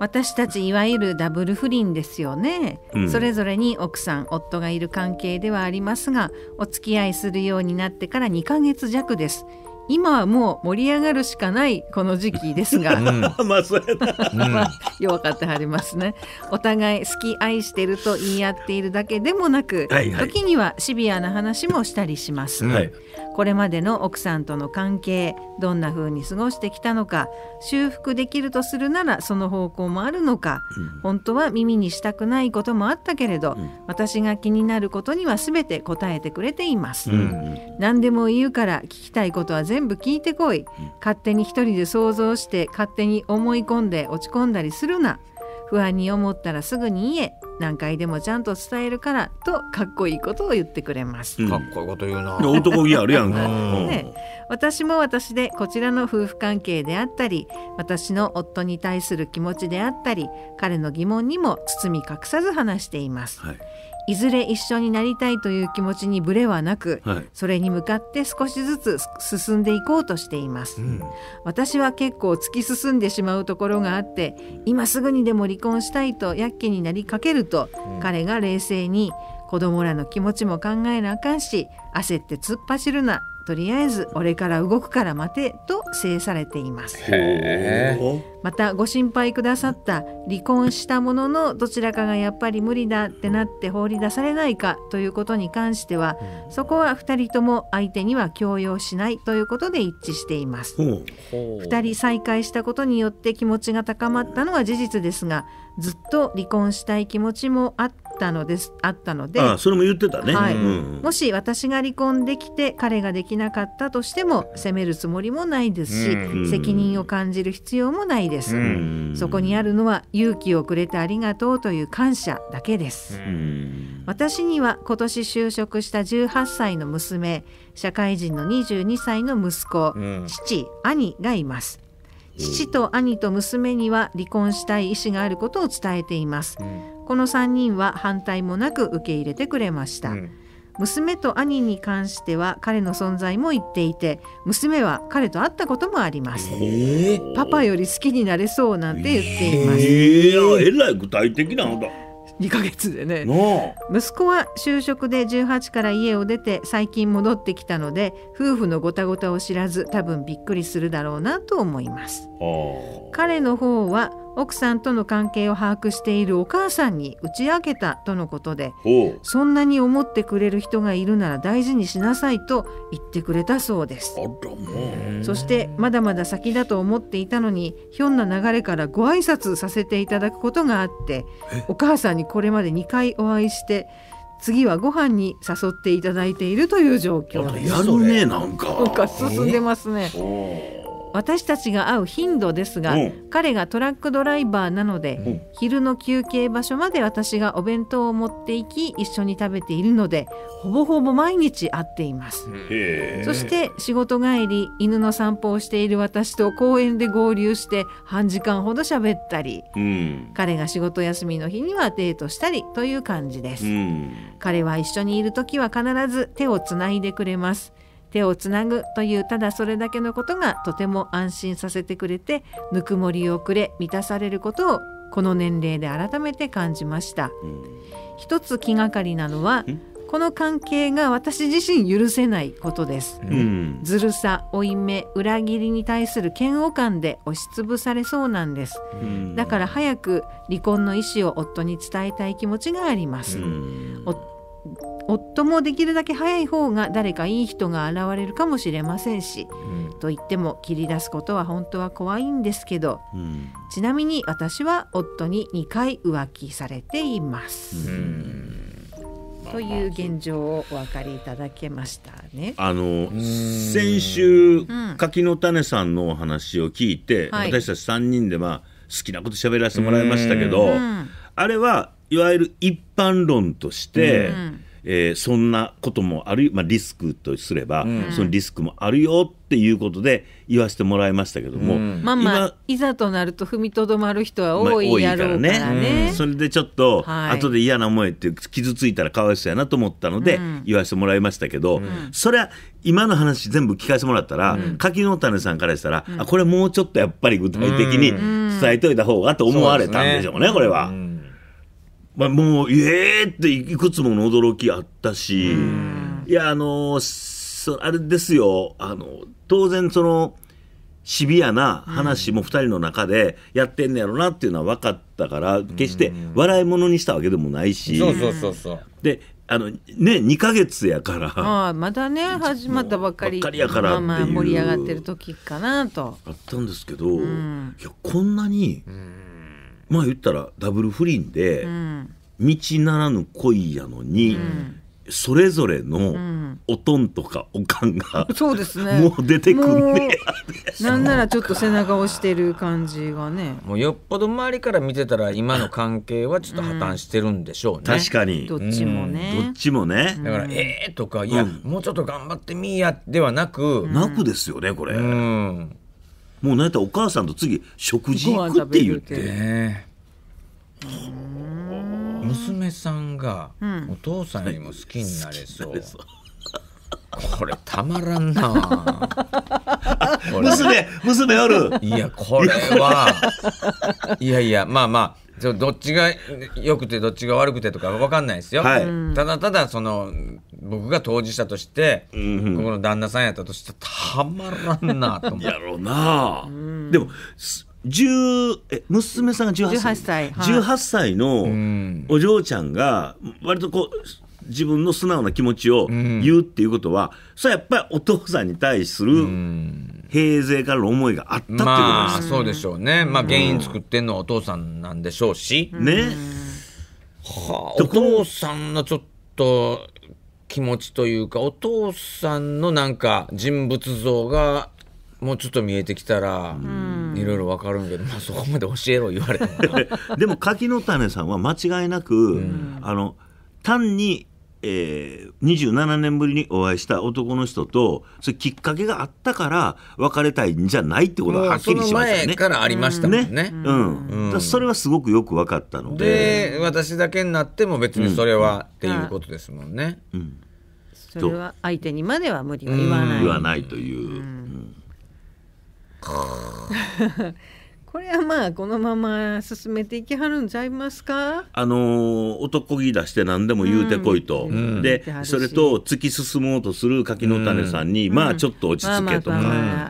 私たちいわゆるダブル不倫ですよね、うん、それぞれに奥さん夫がいる関係ではありますがお付き合いするようになってから2ヶ月弱です今はもう盛り上がるしかないこの時期ですが、うん、まあそれはよかってはりますねお互い好き愛してると言い合っているだけでもなく、はいはい、時にはシビアな話もしたりします、はい、これまでの奥さんとの関係どんな風に過ごしてきたのか修復できるとするならその方向もあるのか、うん、本当は耳にしたくないこともあったけれど、うん、私が気になることには全て答えてくれています、うん、何でも言うから聞きたいことは全全部聞いてこい、勝手に一人で想像して勝手に思い込んで落ち込んだりするな不安に思ったらすぐに言え何回でもちゃんと伝えるからとかっこいいことを言ってくれます、うん、かっこいいこと言うな男気あるやんか、ね、私も私でこちらの夫婦関係であったり私の夫に対する気持ちであったり彼の疑問にも包み隠さず話しています、はいいずれ一緒になりたいという気持ちにブレはなく、はい、それに向かって少しずつ進んでいこうとしています、うん、私は結構突き進んでしまうところがあって今すぐにでも離婚したいとやっけになりかけると、うん、彼が冷静に子供らの気持ちも考えなあかんし焦って突っ走るなとりあえず俺から動くから待てと制されていますまたご心配くださった離婚したもののどちらかがやっぱり無理だってなって放り出されないかということに関しては、そこは2人とも相手には強要しないということで一致しています、2人再会したことによって気持ちが高まったのは事実ですがずっと離婚したい気持ちもあっったのですあったのであそれも言ってたね、はい、うん、もし私が離婚できて彼ができなかったとしても責めるつもりもないですし、うん、責任を感じる必要もないです、うん、そこにあるのは勇気をくれてありがとうという感謝だけです、私には今年就職した18歳の娘社会人の22歳の息子、父兄がいます父と兄と娘には離婚したい意思があることを伝えています、この3人は反対もなく受け入れてくれました、うん、娘と兄に関しては彼の存在も言っていて娘は彼と会ったこともあります、えー、パパより好きになれそうなんて言っています、えー、えらい具体的なのだ2ヶ月でね息子は就職で18から家を出て最近戻ってきたので夫婦のごたごたを知らず多分びっくりするだろうなと思います彼の方は奥さんとの関係を把握しているお母さんに打ち明けたとのことでそんなに思ってくれる人がいるなら大事にしなさいと言ってくれたそうですそしてまだまだ先だと思っていたのにひょんな流れからご挨拶させていただくことがあってお母さんにこれまで2回お会いして次はご飯に誘っていただいているという状況です。やるねなんか進んでますね。私たちが会う頻度ですが、彼がトラックドライバーなので、昼の休憩場所まで私がお弁当を持っていき一緒に食べているのでほぼほぼ毎日会っていますそして仕事帰り犬の散歩をしている私と公園で合流して半時間ほど喋ったり、うん、彼が仕事休みの日にはデートしたりという感じです、うん、彼は一緒にいる時は必ず手をつないでくれます手をつなぐというただそれだけのことがとても安心させてくれてぬくもりをくれ満たされることをこの年齢で改めて感じました、うん、一つ気がかりなのはこの関係が私自身許せないことです、うん、ずるさ負い目裏切りに対する嫌悪感で押しつぶされそうなんです、うん、だから早く離婚の意思を夫に伝えたい気持ちがあります、夫もできるだけ早い方が誰かいい人が現れるかもしれませんし、うん、と言っても切り出すことは本当は怖いんですけど、うん、ちなみに私は夫に2回浮気されています。という現状をお分かりいただけましたね。あの先週、柿の種さんのお話を聞いて、うん、私たち3人で、は好きなこと喋らせてもらいましたけど、あれはいわゆる一般論として、うん、えー、そんなこともある、まあ、リスクとすれば、うん、そのリスクもあるよっていうことで言わせてもらいましたけども、うん、まあまあいざとなると踏みとどまる人は多いやろうからねまあ、ねうん、それでちょっと後で嫌な思いって傷ついたらかわいそうやなと思ったので言わせてもらいましたけど、それは今の話全部聞かせてもらったら、柿の種さんからしたら、あこれもうちょっとやっぱり具体的に伝えておいた方がと思われたんでしょうね、これは。まあ、もう、ええー、っていくつもの驚きあったし、いや、あの、そあれですよ、あの、当然その、シビアな話も2人の中でやってんねやろなっていうのは分かったから、決して笑い物にしたわけでもないし。そうそうそうそう。で、あのね、2か月やから。ああ、まだね、始まったばっかり。ばっかりやからまあ盛り上がってる時かなと。あったんですけど、いや、こんなに、うんまあ言ったらダブル不倫で、道ならぬ恋やのに、それぞれのおとんとかおかんが、うん、そうですねもう出てくんねなんならちょっと背中をしてる感じがねもうよっぽど周りから見てたら今の関係はちょっと破綻してるんでしょうね、確かにどっちもね、どっちもねだから「ええー」とか「いや、もうちょっと頑張ってみーや」ではなく、なくですよねこれ。うんもうやったらお母さんと次食事行くって言って娘さんがお父さんにも好きになれそう、うん、これたまらんな娘娘おるいやこれはいやいやまあまあどっちが良くてどっちが悪くてとか分かんないですよ、はい、ただただその僕が当事者として、うん、ここの旦那さんやったとしてたまらんなと思う やろうなでも10え娘さんが18歳 ,18 歳,、はい、歳のお嬢ちゃんが割とこう自分の素直な気持ちを言うっていうことは、うん、それはやっぱりお父さんに対する、うん平勢からの思いがあったってことです、まあ、そうでしょうね、まあ、原因作ってんのはお父さんなんでしょうし、ね、はあ、お父さんのちょっと気持ちというかお父さんのなんか人物像がもうちょっと見えてきたら、いろいろわかるんけど、まあ、そこまで教えろ言われても でも柿の種さんは間違いなく、あの単にえー、27年ぶりにお会いした男の人とそれきっかけがあったから別れたいんじゃないってことははっきりしましたね。前からありましたもんね。ねうん、うん、それはすごくよく分かったので私だけになっても別にそれは、うん、っていうことですもんね。うん、それは相手にまでは無理は言わない。言わないという。うん これはまあこのまま進めていきはるんちゃいますかあの男気出して何でも言うてこいと、うん、で、うん、それと突き進もうとする柿の種さんに、うん、まあちょっと落ち着けとか、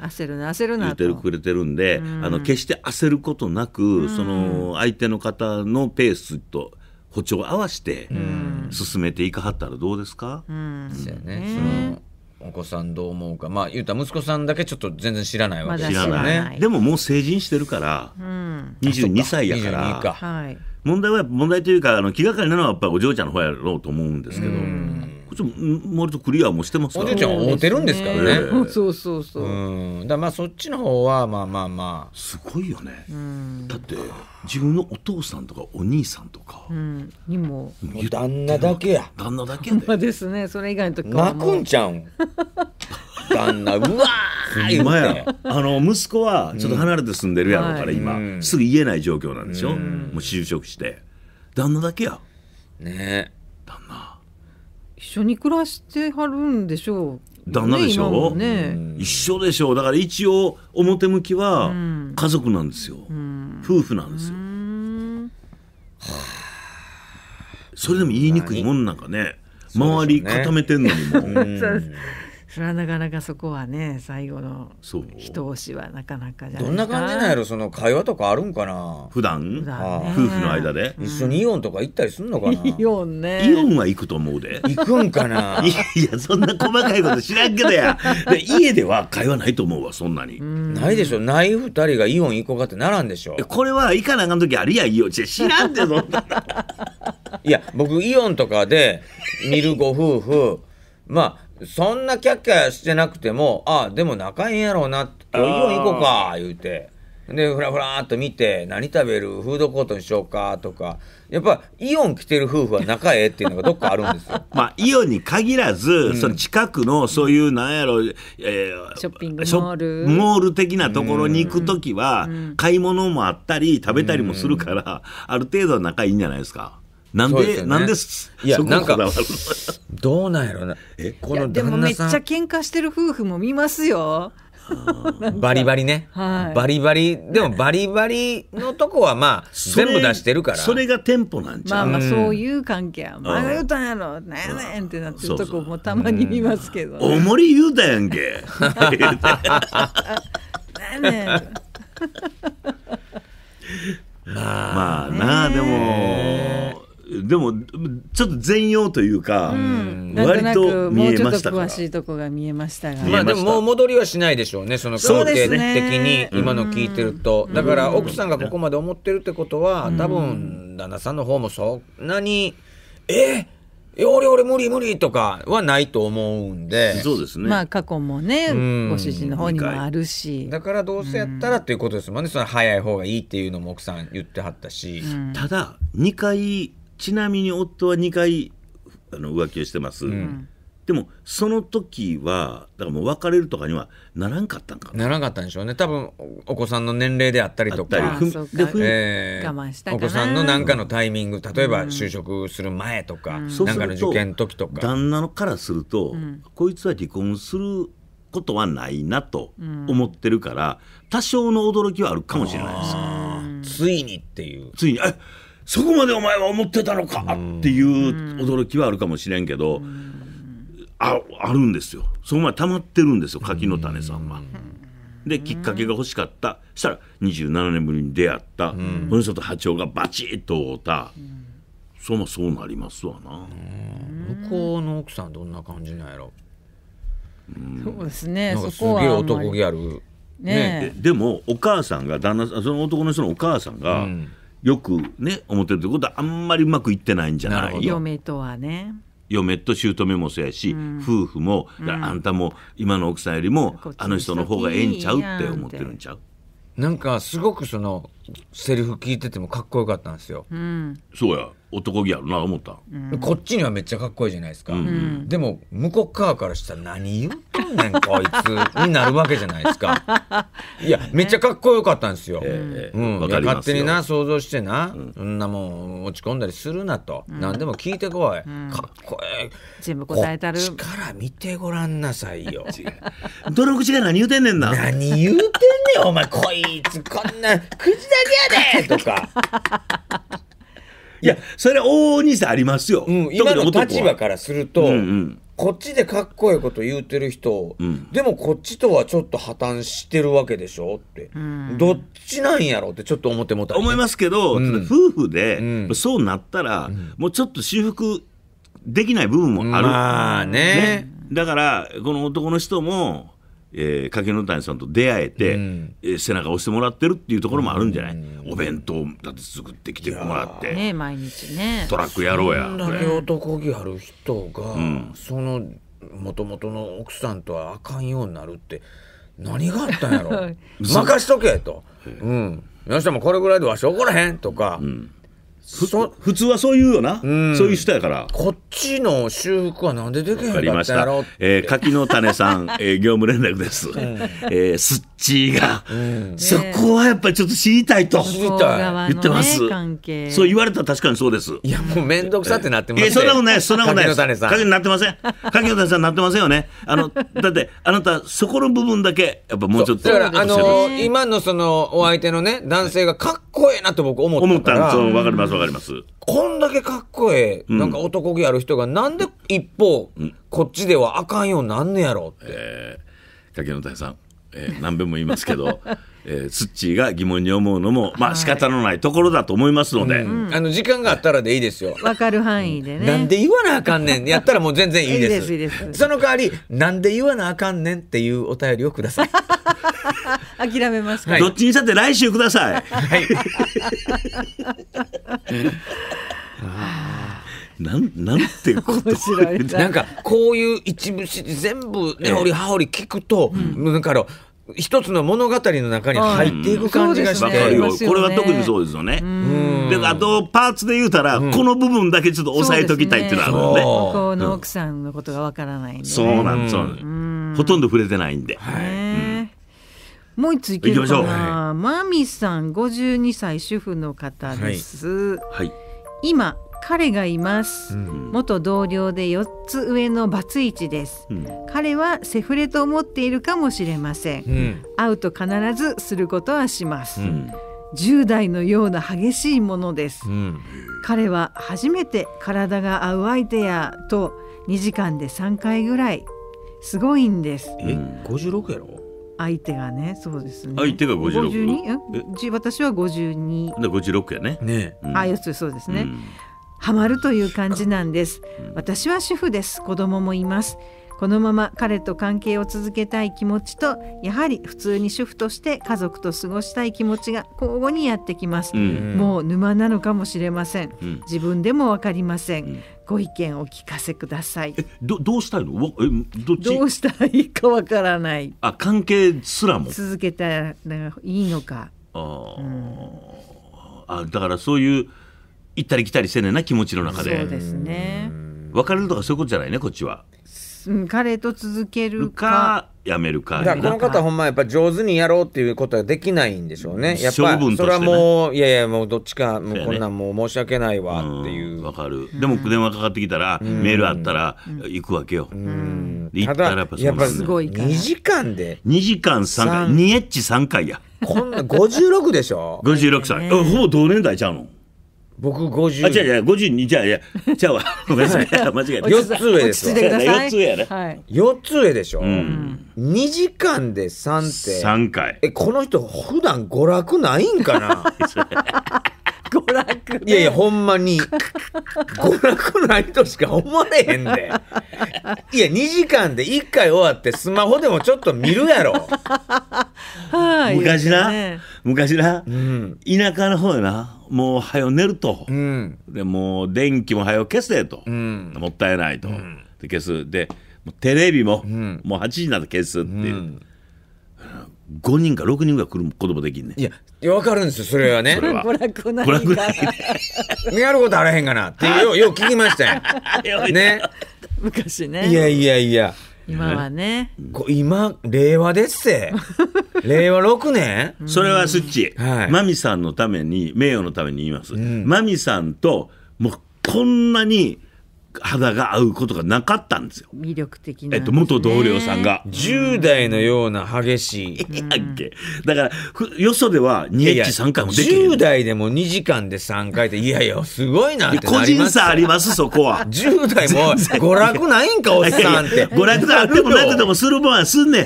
焦るな焦るな言ってるくれてるんで、あの決して焦ることなく、その相手の方のペースと歩調合わせて進めていかはったらどうですか、うんそうね、そのお子さんどう思うかまあ言うたら息子さんだけちょっと全然知らないわけですよね、知らないでももう成人してるから、うん、22歳やからか問題は問題というかあの気がかりなのはやっぱりお嬢ちゃんの方やろうと思うんですけど。割とクリアもしてますからおじいちゃん会うてるんですからね、えー、そうそうそううんだまあそっちの方はまあまあまあすごいよねだって自分のお父さんとかお兄さんとか、うん、にも旦那だけや旦那だけやで、まあ、ですねそれ以外の時泣くんちゃうん 旦那うわ今やあの息子はちょっと離れて住んでるやろうから、うん、今、すぐ言えない状況なんでしょ、うん、もう就職して旦那だけやねえ緒に暮らしてはるんでしょう旦那でしょ、う、ね、一緒でしょうだから一応表向きは家族なんですよ、うん、夫婦なんですよ、はあ、それでも言いにくいもんなんかね周り固めてんのにも、それはなかなかそこはね最後の一押しはなかなかじゃないどんな感じなんやろその会話とかあるんかな普段普段、ね、夫婦の間で、うん、一緒にイオンとか行ったりすんのかな イオンねイオンは行くと思うで行くんかな いやそんな細かいこと知らんけどや家では会話ないと思うわそんなにないでしょない二人がイオン行こうかってならんでしょこれは行かなあかん時あるやんイオン知らんでそんないや僕イオンとかで見るご夫婦まあそんなキャッキャしてなくても、あでも仲いいんやろうな、おいおい行こうか、言うて。で、ふらふらっと見て、何食べるフードコートにしようかとか、やっぱイオン来てる夫婦は仲ええっていうのが どっかあるんですよ。まあ、イオンに限らず、うん、その近くのそういう、なんやろ、えー、ショッピングモール。モール的なところに行くときは、買い物もあったり、食べたりもするから、ある程度仲いいんじゃないですか。なんで、ね、なんでいやなんかどうなんやろうなえこのでもめっちゃ喧嘩してる夫婦も見ますよバリバリね、はい、バリバリでもバリバリのとこはまあ全部出してるからそれが店舗なんちゃうまあまあそういう関係や「まあ言うたんやろなんやねん」ってなってるとこもたまに見ますけど、ね、そうそうおもり言うたやんけ」なんやねんまあ、まあなあでもでもちょっと全容というか、うん、割と見えましたかもうちょっと詳しいとこが見えましたがまあでももう戻りはしないでしょうねその肯定的に今の聞いてると、ね、だから奥さんがここまで思ってるってことは、うん、多分旦那さんの方もそんなにえ俺俺無理無理とかはないと思うんでそうですねまあ過去もね、ご主人の方にもあるしだからどうせやったらっていうことですもんね、その早い方がいいっていうのも奥さん言ってはったし、ただ2回ちなみに夫は2回あの浮気をしてます、うん、でもその時はだからもう別れるとかにはならんかったんかなならんかったんでしょうね多分お子さんの年齢であったりとかえー、お子さんの何かのタイミング例えば就職する前とか何、うん、かの受験の時とか旦那のからすると、うん、こいつは離婚することはないなと思ってるから、多少の驚きはあるかもしれないですついにっていうついにっそこまでお前は思ってたのかっていう驚きはあるかもしれんけど、ああるんですよ。そこまで溜まってるんですよ、柿の種さんは。で、きっかけが欲しかった。したら、27年ぶりに出会った。この人と波長がバチッと会うた。そもそうなりますわな。向こうの奥さんどんな感じなんやろ。そうですね。すげえ男ギャル。ねでもお母さんが旦那その男の人のお母さんが、うん、よくね思ってるってことはあんまりうまくいってないんじゃない嫁とはね嫁と姑もそうやし、うん、夫婦も、うん、あんたも今の奥さんよりもあの人の方がええんちゃうって思ってるんちゃうなんかすごくそのセリフ聞いててもかっこよかったんですよ、うん、そうや男気あるな思った、うん、こっちにはめっちゃかっこいいじゃないですか、うん、でも向こう側からしたら何言ってんねんこいつになるわけじゃないですか いやめっちゃかっこよかったんですよ,、うん、勝手にな想像してな、そんなもん落ち込んだりするなと、何でも聞いてこい、かっこいい全部答えたるこっちから見てごらんなさいよど泥口が何言うてんねんな何言うてんねんお前こいつこんな口だけやでとか いや、それは往々にしてありますよ。うん、今の立場からすると、うんうん、こっちでかっこいいこと言うてる人、うん、でもこっちとはちょっと破綻してるわけでしょって、うん、どっちなんやろってちょっと思ってもた、ね、思いますけど、夫婦でそうなったら、もうちょっと修復できない部分もある。まあね。ねだから、この男の人も、えー、柿の谷さんと出会えて、うん、えー、背中を押してもらってるっていうところもあるんじゃない、うん、お弁当だって作ってきてもらってね毎日ねトラックやろうやそんなに男気ある人が、うん、そのもともとの奥さんとはあかんようになるって何があったんやろ 任しとけと、うん、よしもこれぐらいでわし怒らへんとか、うん普通はそう言うよな、うん、そういう人やからこっちの修復はなんでできへんかったやろうえー、柿の種さん、えー、業務連絡です、うん、えー、すっちーが、うん、そこはやっぱりちょっと知りたいと、言ってます、ね、そう言われたら確かにそうですいやもう面倒くさってなってます、ね、えー、そんなことないそんなことない柿の種さん柿なってません柿の種さんなってませんよねあのだってあなたそこの部分だけやっぱもうちょっとだからあの今のそのお相手のね男性がかっこええなと僕思ったから思ったんですわかりますかります。こんだけかっこええ、なんか男気ある人が、なんで一方、こっちではあかんようなんねやろって。えー、柿野谷さん、えー、何んも言いますけど、えー、ツッチーが疑問に思うのも、まあ仕方のないところだと思いますので、はいうん、あの時間があったらでいいですよ。わかる範囲でね。なんで言わなあかんねんやったらもう全然いいです。いいですいいですその代わり、なんで言わなあかんねんっていうお便りをください。諦めますか、はい、どっちにしたって来週ください。はい。なん、なんてこと。なんか、こういう一部全部、ね、根掘り葉掘り聞くと、うん、なんかあの、一つの物語の中に入っていく感じがして、うんね、これは特にそうですよね。であとパーツで言うたら、うん、この部分だけちょっと押さえときたいっていうのはあるのね。この奥さんのことがわからないんで、ね、そうなんですん。ほとんど触れてないんで。はい、もう一ついきましょう。マミさん52歳主婦の方です。はい、はい、今彼がいます、うん、元同僚で4つ上のバツイチです、うん、彼はセフレと思っているかもしれません、うん、会うと必ずすることはします、うん、10代のような激しいものです、彼は初めて体が合う相手やと2時間で3回ぐらいすごいんですえ56やろ相手がね、そうですね。相手が五十六。私は五十二。で五十六やね。ね。あ、要するそうですね。うん、ハマるという感じなんです、私は主婦です子供もいますこのまま彼と関係を続けたい気持ちとやはり普通に主婦として家族と過ごしたい気持ちが交互にやってきます、うん、もう沼なのかもしれません、うん、自分でも分かりません、うん、ご意見お聞かせくださいどどうしたいのどうしたらいいかわからないあ関係すらも続けたらいいのかあ、あだからそういう行ったり来たりせねんな気持ちの中でそうですね別れるとかそういうことじゃないねこっちはうん彼と続けるかかやめるかかこの方はほんまやっぱ上手にやろうっていうことはできないんでしょうね。やっぱ分ねそれはもういやいやもうどっちかもうこんなんもう申し訳ないわっていう。わかるでも電話かかってきたらメールあったら行くわけよで行ったらやっぱすごいか2時間で2時間3回エッチ3回やこんな56でしょ56歳あほぼ同年代ちゃうの僕50。あ、違う違う、52、じゃあ、いや、ゃごめんなさい。間違えた。4つ上ですわ。つ上やね。つ上でしょ。う2時間で3って。回。え、この人、普段娯楽ないんかな 娯楽、いやいやほんまに娯楽ないとしか思われへんでいや2時間で1回終わってスマホでもちょっと見るやろ昔な、ね、昔な、うん、田舎の方でなもうはよ寝ると、うん、でもう電気もはよ消せと、うん、もったいないと、で消すでテレビも、もう8時になって消すっていう。5人か6人が来ることもできんねいや分かるんですよそれはね娯楽 やることあらへんかなってよう聞きましたよ、ね、昔ねいやいやいや今はね。今、令和ですせ。令和6年それはスッチ、はい、マミさんのために、名誉のために言います。うん、マミさんと、もうこんなに、肌が合うことがなかったんですよ。魅力的な、ね、えっと、元同僚さんが。10代のような激しい。やっけ。だから、よそでは2エッチ3回もできる。10代でも2時間で3回って、いやいや、すごいなって個人差あります、そこは。10 代も娯楽ないんか、おっさんって。娯楽あってもなくてもするもんはすんねん。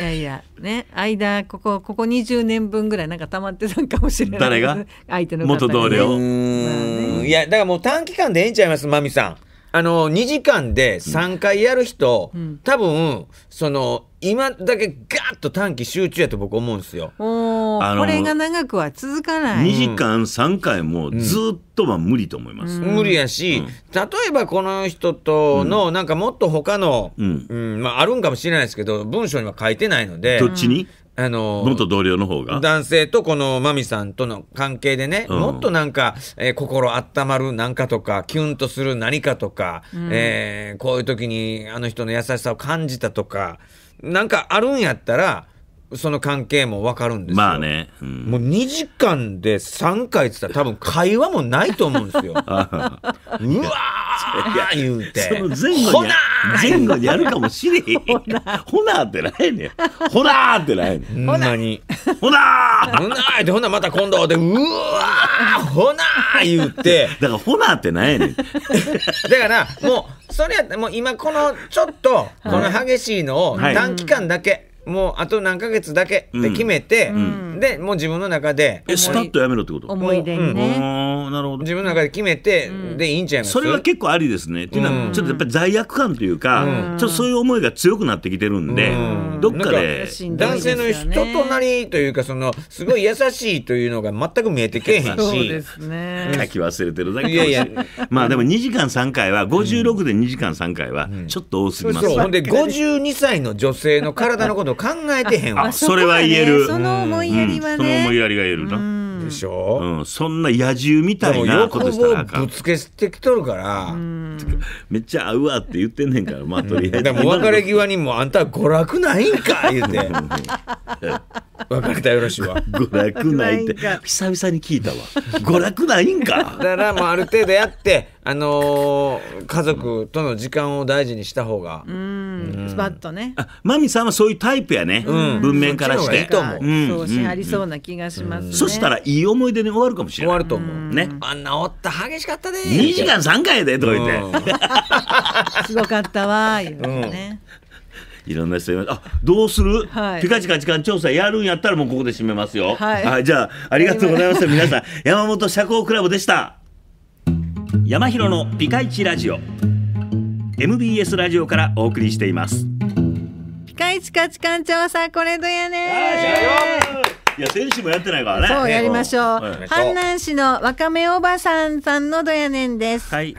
いやいや、ね、間、ここ、ここ20年分ぐらいなんか溜まってたんかもしれない。誰が相手の元同僚。いや、だからもう短期間でええんちゃいます、マミさん。あの2時間で3回やる人、うん、多分その今だけガッと短期集中やと僕思うんですよ。これが長くは続かない。2時間3回もずっとは無理と思います。うん、無理やし、うん、例えばこの人とのなんかもっと他の、うんまあ、あるんかもしれないですけど文章には書いてないので。どっちにあの元同僚の方が男性とこのマミさんとの関係でね、うん、もっとなんか、えー、心温まるなんかとかキュンとする何かとか、うん、えー、こういう時にあの人の優しさを感じたとかなんかあるんやったらその関係も分かるんですまあね、うん、もう2時間で3回って言ったら多分会話もないと思うんですよ うわー言うてほな前後にやるかもしれへん。ほなってないねん。ほなってないねん。ほなに。ほなほなって、ほなまた今度で、うわほな言って。だからほなってないねん。だからもう、それやったらもう今このちょっと、この激しいのを短期間だけ、もうあと何ヶ月だけって決めて、でもう自分の中でえスパッとやめろってこと思い出にね、なるほど自分の中で決めて、でいいんちゃいますそれは結構ありですねっていうのは、ちょっとやっぱり罪悪感というか、ちょっとそういう思いが強くなってきてるんで、どっかで男性の人となりというかそのすごい優しいというのが全く見えてけえへんしそうですね書き忘れてるだけいやいやまあでも2時間3回は56で2時間3回はちょっと多すぎます、そうほんで52歳の女性の体のこと考えてへんわ。それは言える。その思いやりはね。その思いやりが言えるな。でしょ、うん、そんな野獣みたいなことしたらあかんぶつけてきとるからめっちゃ合うわって言ってんねんからまあとりあえずでも別れ際にも「あんた娯楽ないんか」言うて別れたよろしいわ娯楽ないって久々に聞いたわ娯楽ないんかだからもうある程度やってあのー、家族との時間を大事にした方が。うん、スパッとね。あ、マミさんはそういうタイプやね。うん、文面からして。いいと思う。そうしありそうな気がします、ねうん、そしたらいい思い出に終わるかもしれない。終わると思う。ね。あんなおった激しかったで。2時間3回でどい言って。すごかったわいうね。いろんな人います。あ、どうする、はい、ピカチカ時間調査やるんやったらもうここで締めますよ。はい。じゃあ、ありがとうございました。皆さん、山本社交クラブでした。山広のピカイチラジオ MBS ラジオからお送りしていますピカイチ価値観調査これどやねいや先週もやってないからねそうやりましょう、阪南市のわかめおばさんさんのどやねんですはい、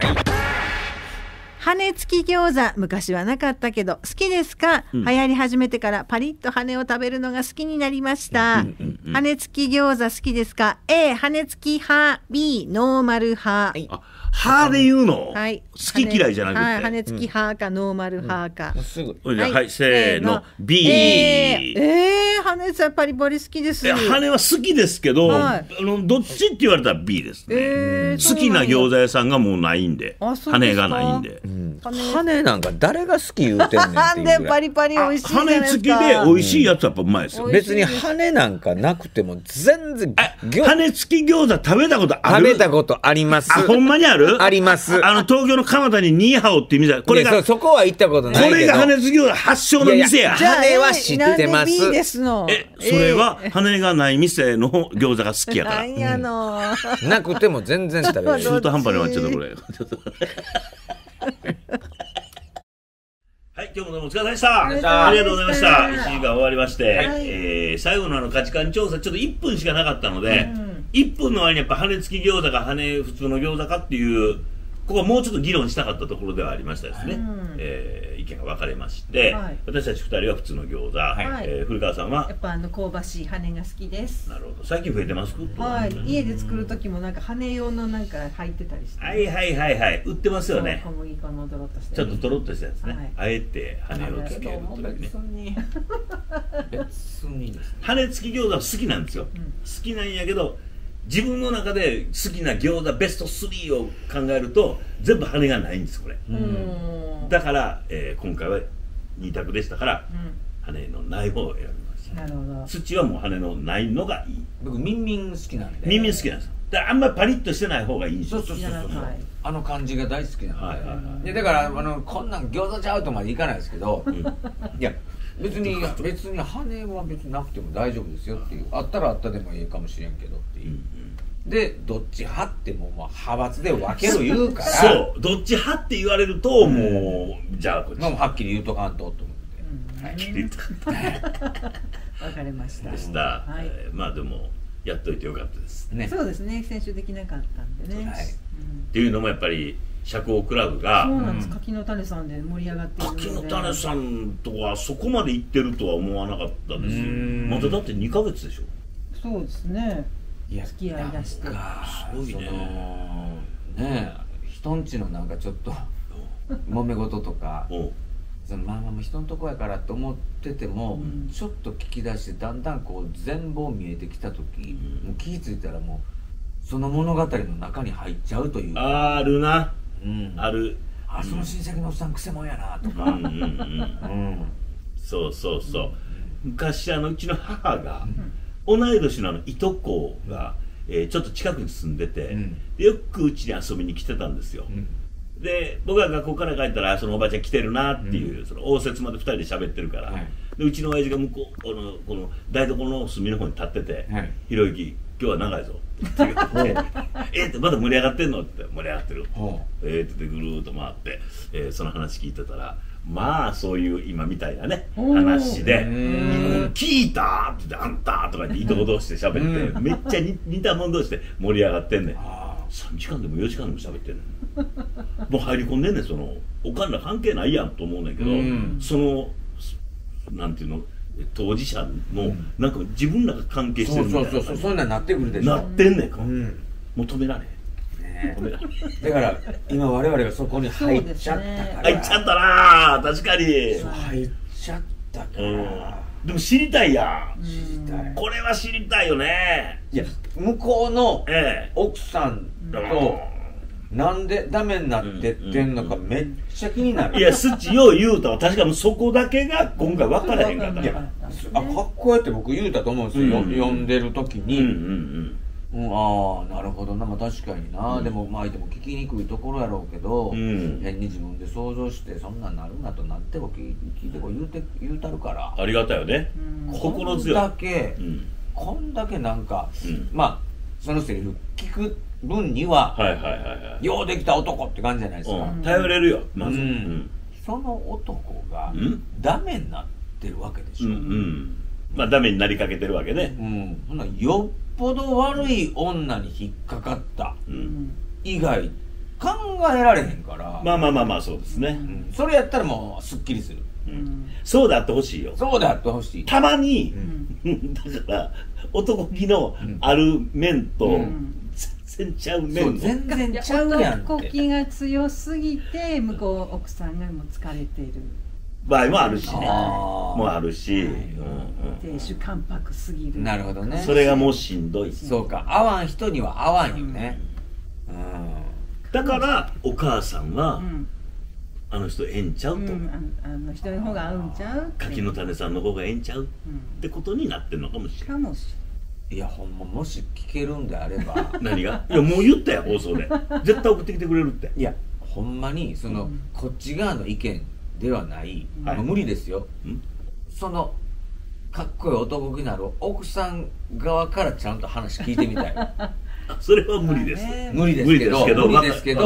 羽付き餃子昔はなかったけど好きですか、うん、流行り始めてからパリッと羽を食べるのが好きになりました、うんうんうん、羽付き餃子好きですか A 羽付き派 B ノーマル派、はい派で言うの、はい、好き嫌いじゃなくて、はい、羽付き派か、ノーマル派か、うん、すぐはい、はい、せーの B えー、えー、羽根さんパリパリ好きです羽根は好きですけど、はい、あのどっちって言われたら B ですね、えー、好きな餃子屋さんがもうないんで羽根がないんで、うん、羽なんか誰が好き言うてんねんっパリパリ美味しい 羽付きで美味しいやつはやっぱうまいですよ、うん、別に羽根なんかなくても全然羽根付き餃子食べたことある食べたことありますあほんまにあるるあります。あの、東京の蒲田にニーハオっていう店これが、そこは行ったことないこれが羽根業発祥の店や。いやいや羽は知ってます。いいですのえ、それは羽根がない店の餃子が好きやから。なのうん、なくても全然食べれる。中途半端に終わっちゃった、これ。はい、今日もどうもお疲れ様でした。ありがとうございました。1時間終わりまして、はい、えー、最後のあの価値観調査、ちょっと1分しかなかったので、うん1分の割にやっぱ羽根付き餃子か羽根普通の餃子かっていうここはもうちょっと議論したかったところではありましたですね、うん、えー、意見が分かれまして、はい、私たち2人は普通の餃子、はい、えー、古川さんはやっぱあの香ばしい羽根が好きですなるほど最近増えてますはい家で作る時もなんか羽根用のなんか入ってたりしてはいはいはいはい売ってますよね小麦粉のドロッとしたちょっとドロッとしたやつね、はい、あえて羽根をつけるというね羽根付き餃子は好きなんですよ、うん、好きなんやけど自分の中で好きな餃子ベスト3を考えると全部羽がないんですこれ、だから、えー、今回は2択でしたから、うん、羽のない方を選びましたなるほど土はもう羽のないのがいい僕ミンミン好きなんでミンミン好きなんですだあんまりパリッとしてない方がいいんですそうそうそうそう、あの感じが大好きなんで、はいはいはい、だからあのこんなん餃子ちゃうとまでいかないですけど、いや別に別に羽は別になくても大丈夫ですよっていうあったらあったでもいいかもしれんけどっていう、うんうん、でどっち派ってもう派閥で分ける言うからそうどっち派って言われるともう、うん、じゃあこっち、まあ、はっきり言うとかんとと思って、はっきり言うとかんと分かりましたでした、はい、まあでもやっといてよかったですねそうですね先週できなかったんでね、はい、っていうのもやっぱり社交クラブがそうなんです、うん、柿の種さんで盛り上がって柿の種さんとはそこまで行ってるとは思わなかったですまただって2か月でしょそうですね付き合いだしてすごいねね人んちのなんかちょっと 揉め事とかそのまあまあ人のとこやからと思ってても、うん、ちょっと聞き出してだんだんこう全貌見えてきた時、うん、もう気付いたらもうその物語の中に入っちゃうというあるなある、あその親戚のおっさんくせもんやなとか、うんうんうん、そうそうそう昔あのうちの母が、同い年のあのいとこが、えー、ちょっと近くに住んでて、よくうちに遊びに来てたんですよ、で僕が学校から帰ったらそのおばちゃん来てるなっていう、うん、その応接まで2人で喋ってるから、はい、でうちの親父が向こうこのこの台所の隅の方に立ってて「はい、ひろゆき今日は長いぞ」って言って「えっ!」ってまだ盛り上がってんのって「盛り上がってる」えー、ってぐるーっと回って、えー、その話聞いてたらまあそういう今みたいなね話で「聞いた!」って「あんた!」とか言いとこ同士で喋ってめっちゃ似たもん同士で盛り上がってんねん。3時間でも4時間でも喋ってんねんもう入り込んでんねんそのおかんら関係ないやんと思うねんけど、うん、そのなんていうの当事者も、なんか自分らが関係してるみたいなそうそうそうそんなうなってくるでしょなってんねんか、うん、もめられね止めだから今我々がそこに入っちゃったから、ね、入っちゃったな確かに入っちゃったから、うん、でも知りたいや知りたいこれは知りたいよねいや向こうの奥さんと、ええ、なんでダメになってってんのかめっちゃ気になる、いや筋を言うたは確かにそこだけが今回分からへんかったいやあかっこええって僕言うたと思うんですよ、うんうん、呼んでる時に、うんうんうん、ああなるほどなまあ確かにな、うん、でもまあ相手も聞きにくいところやろうけど、うん、変に自分で想像してそんなんなるなとなっても聞いても言うて言うたるからありがたいよね心強いこんだけ、こんだけなんか、まあそのセリフ聞く分には,、いはいはいようできた男って感じじゃないですか、うん頼れるよまず、うんその男がダメになってるわけでしうょ、んうんまあダメになりかけてるわけねうん、よっぽど悪い女に引っかかった以外考えられへんから、まあまあまあまあそうですねうんそれやったらもうすっきりするうんそうであってほしいよそうであってほしいたまに だから男気のある面とうん然ちゃうねん全然ちゃうやんって男気が強すぎて向こう奥さんがもう疲れてる場合もあるしねもあるし、亭主関白すぎるなるほどねそれがもうしんどいそうか合わん人には合わんよね、うん、だからお母さんは、あの人ええんちゃうと、あの人の方が合うんちゃう柿の種さんの方がええんちゃうってことになってるのかもしれないかもしれないいやほんまもし聞けるんであれば 何がいやもう言ったよ放送で 絶対送ってきてくれるっていやほんまにその、うん、こっち側の意見ではない、うん、無理ですよ、うん、そのかっこいい男気のある奥さん側からちゃんと話聞いてみたい それは無理です。無理ですけど、無理ですけど、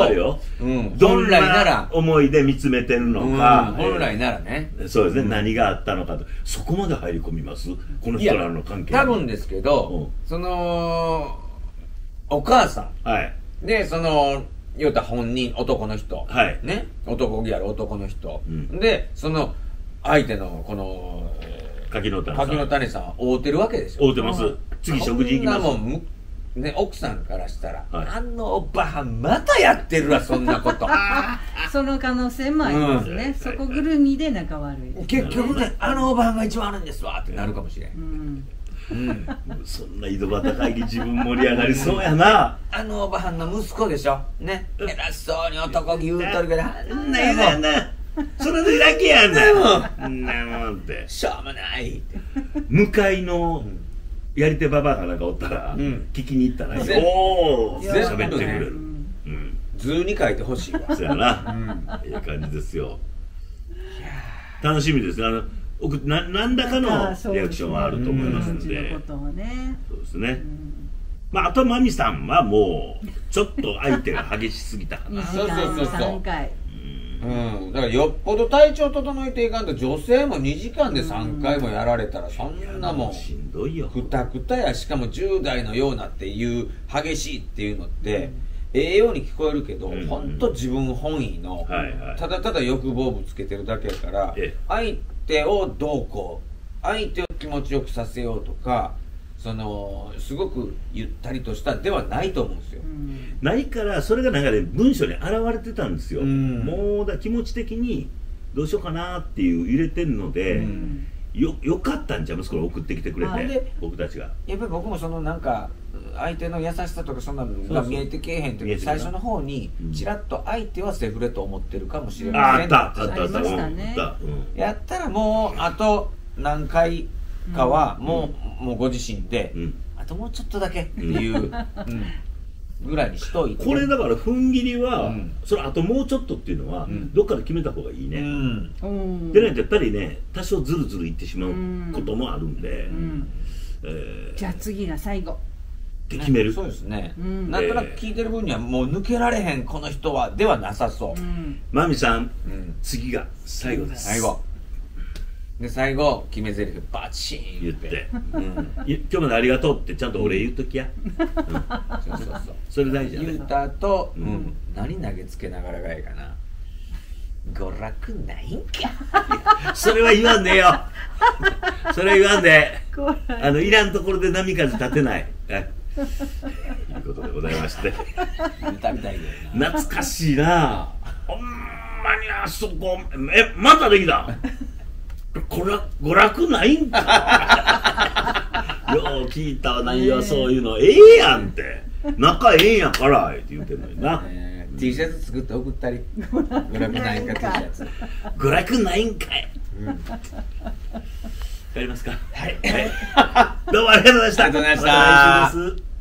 ど。ん。本来なら思いで見つめてるのか、本来ならね。そうですね、何があったのかと、そこまで入り込みます。この人らの関係。多分ですけど、そのお母さん、はい、でその言うた本人男の人、はい、ね男ギャル男の人、うん、でその相手のこの柿の種さん柿の種さん会うてるわけですよ会うてます次食事行きますもね、奥さんからしたら、はい、あのおばはんまたやってるわそんなこと その可能性もありますね、うん、そこぐるみで仲悪い結局ねあのおばはんが一番悪いんですわってなるかもしれん、うんうん、そんな井戸端会議自分盛り上がりそうやなあのおばはんの息子でしょね偉そうに男気言うとるけどあんなやだなそれでだけやんなもんなもんってしょうもないって向かいの、やり手ババアがなんかおったら、聞きに行ったら、おお喋ってくれる、うん、図に書いてほしいわそうやな、うん、いい感じですよ楽しみですあのな何らかのリアクションはあると思いますのでそうですね、まあ、あとマミさんはもうちょっと相手が激しすぎたかなそうそうそうそううんだからよっぽど体調整えていかんと女性も2時間で3回もやられたらそんなもんしんどいよくたくたやしかも10代のようなっていう激しいっていうのって、ええように聞こえるけど、ん本当自分本位の、ただただ欲望をぶつけてるだけやから相手をどうこう相手を気持ちよくさせようとかそのすごくゆったりとしたではないと思うんですよ、うん、ないからそれがなんかね文章に現れてたんですよ、うん、もうだ気持ち的にどうしようかなっていう入れてるので、うん、よよかったんちゃいますこれ送ってきてくれて僕たちがやっぱり僕もそのなんか相手の優しさとかそんなのが見えてけえへんか、最初の方にちらっと相手はセフレと思ってるかもしれませんあったあったあったあった、ね、やったらもうあと何回かはもう,、もうご自身で、あともうちょっとだけっていう、ぐらいにしといてこれだから踏ん切りは、うん、それあともうちょっとっていうのは、うん、どっかで決めた方がいいね、うん、でないとやっぱりね多少ずるずるいってしまうこともあるんで、えー、じゃあ次が最後って決める、ね、そうですね、うん、なんとなく聞いてる分にはもう抜けられへんこの人はではなさそう、うん、マミさん、次が最後です最後で最後決め台詞バチっン言って「うん、今日までありがとう」ってちゃんと俺言うときや、うん、そうそうそうそれ大事やね言うたと、うん、何投げつけながらがいいかな娯楽ないんかそれは言わんでよそれは言わんであのいらんところで波風立てないいうことでございまして 懐かしいなほんまにあそこえまたできたこら娯楽ないんかよう聞いた内容はそういうの、えええやんって仲ええんやからって言うてんのにな、えー、T シャツ作って送ったり娯楽ないんか T シャツ娯楽ないんかい、うん、やりますかはい、はい、どうもありがとうございましたありがとうございました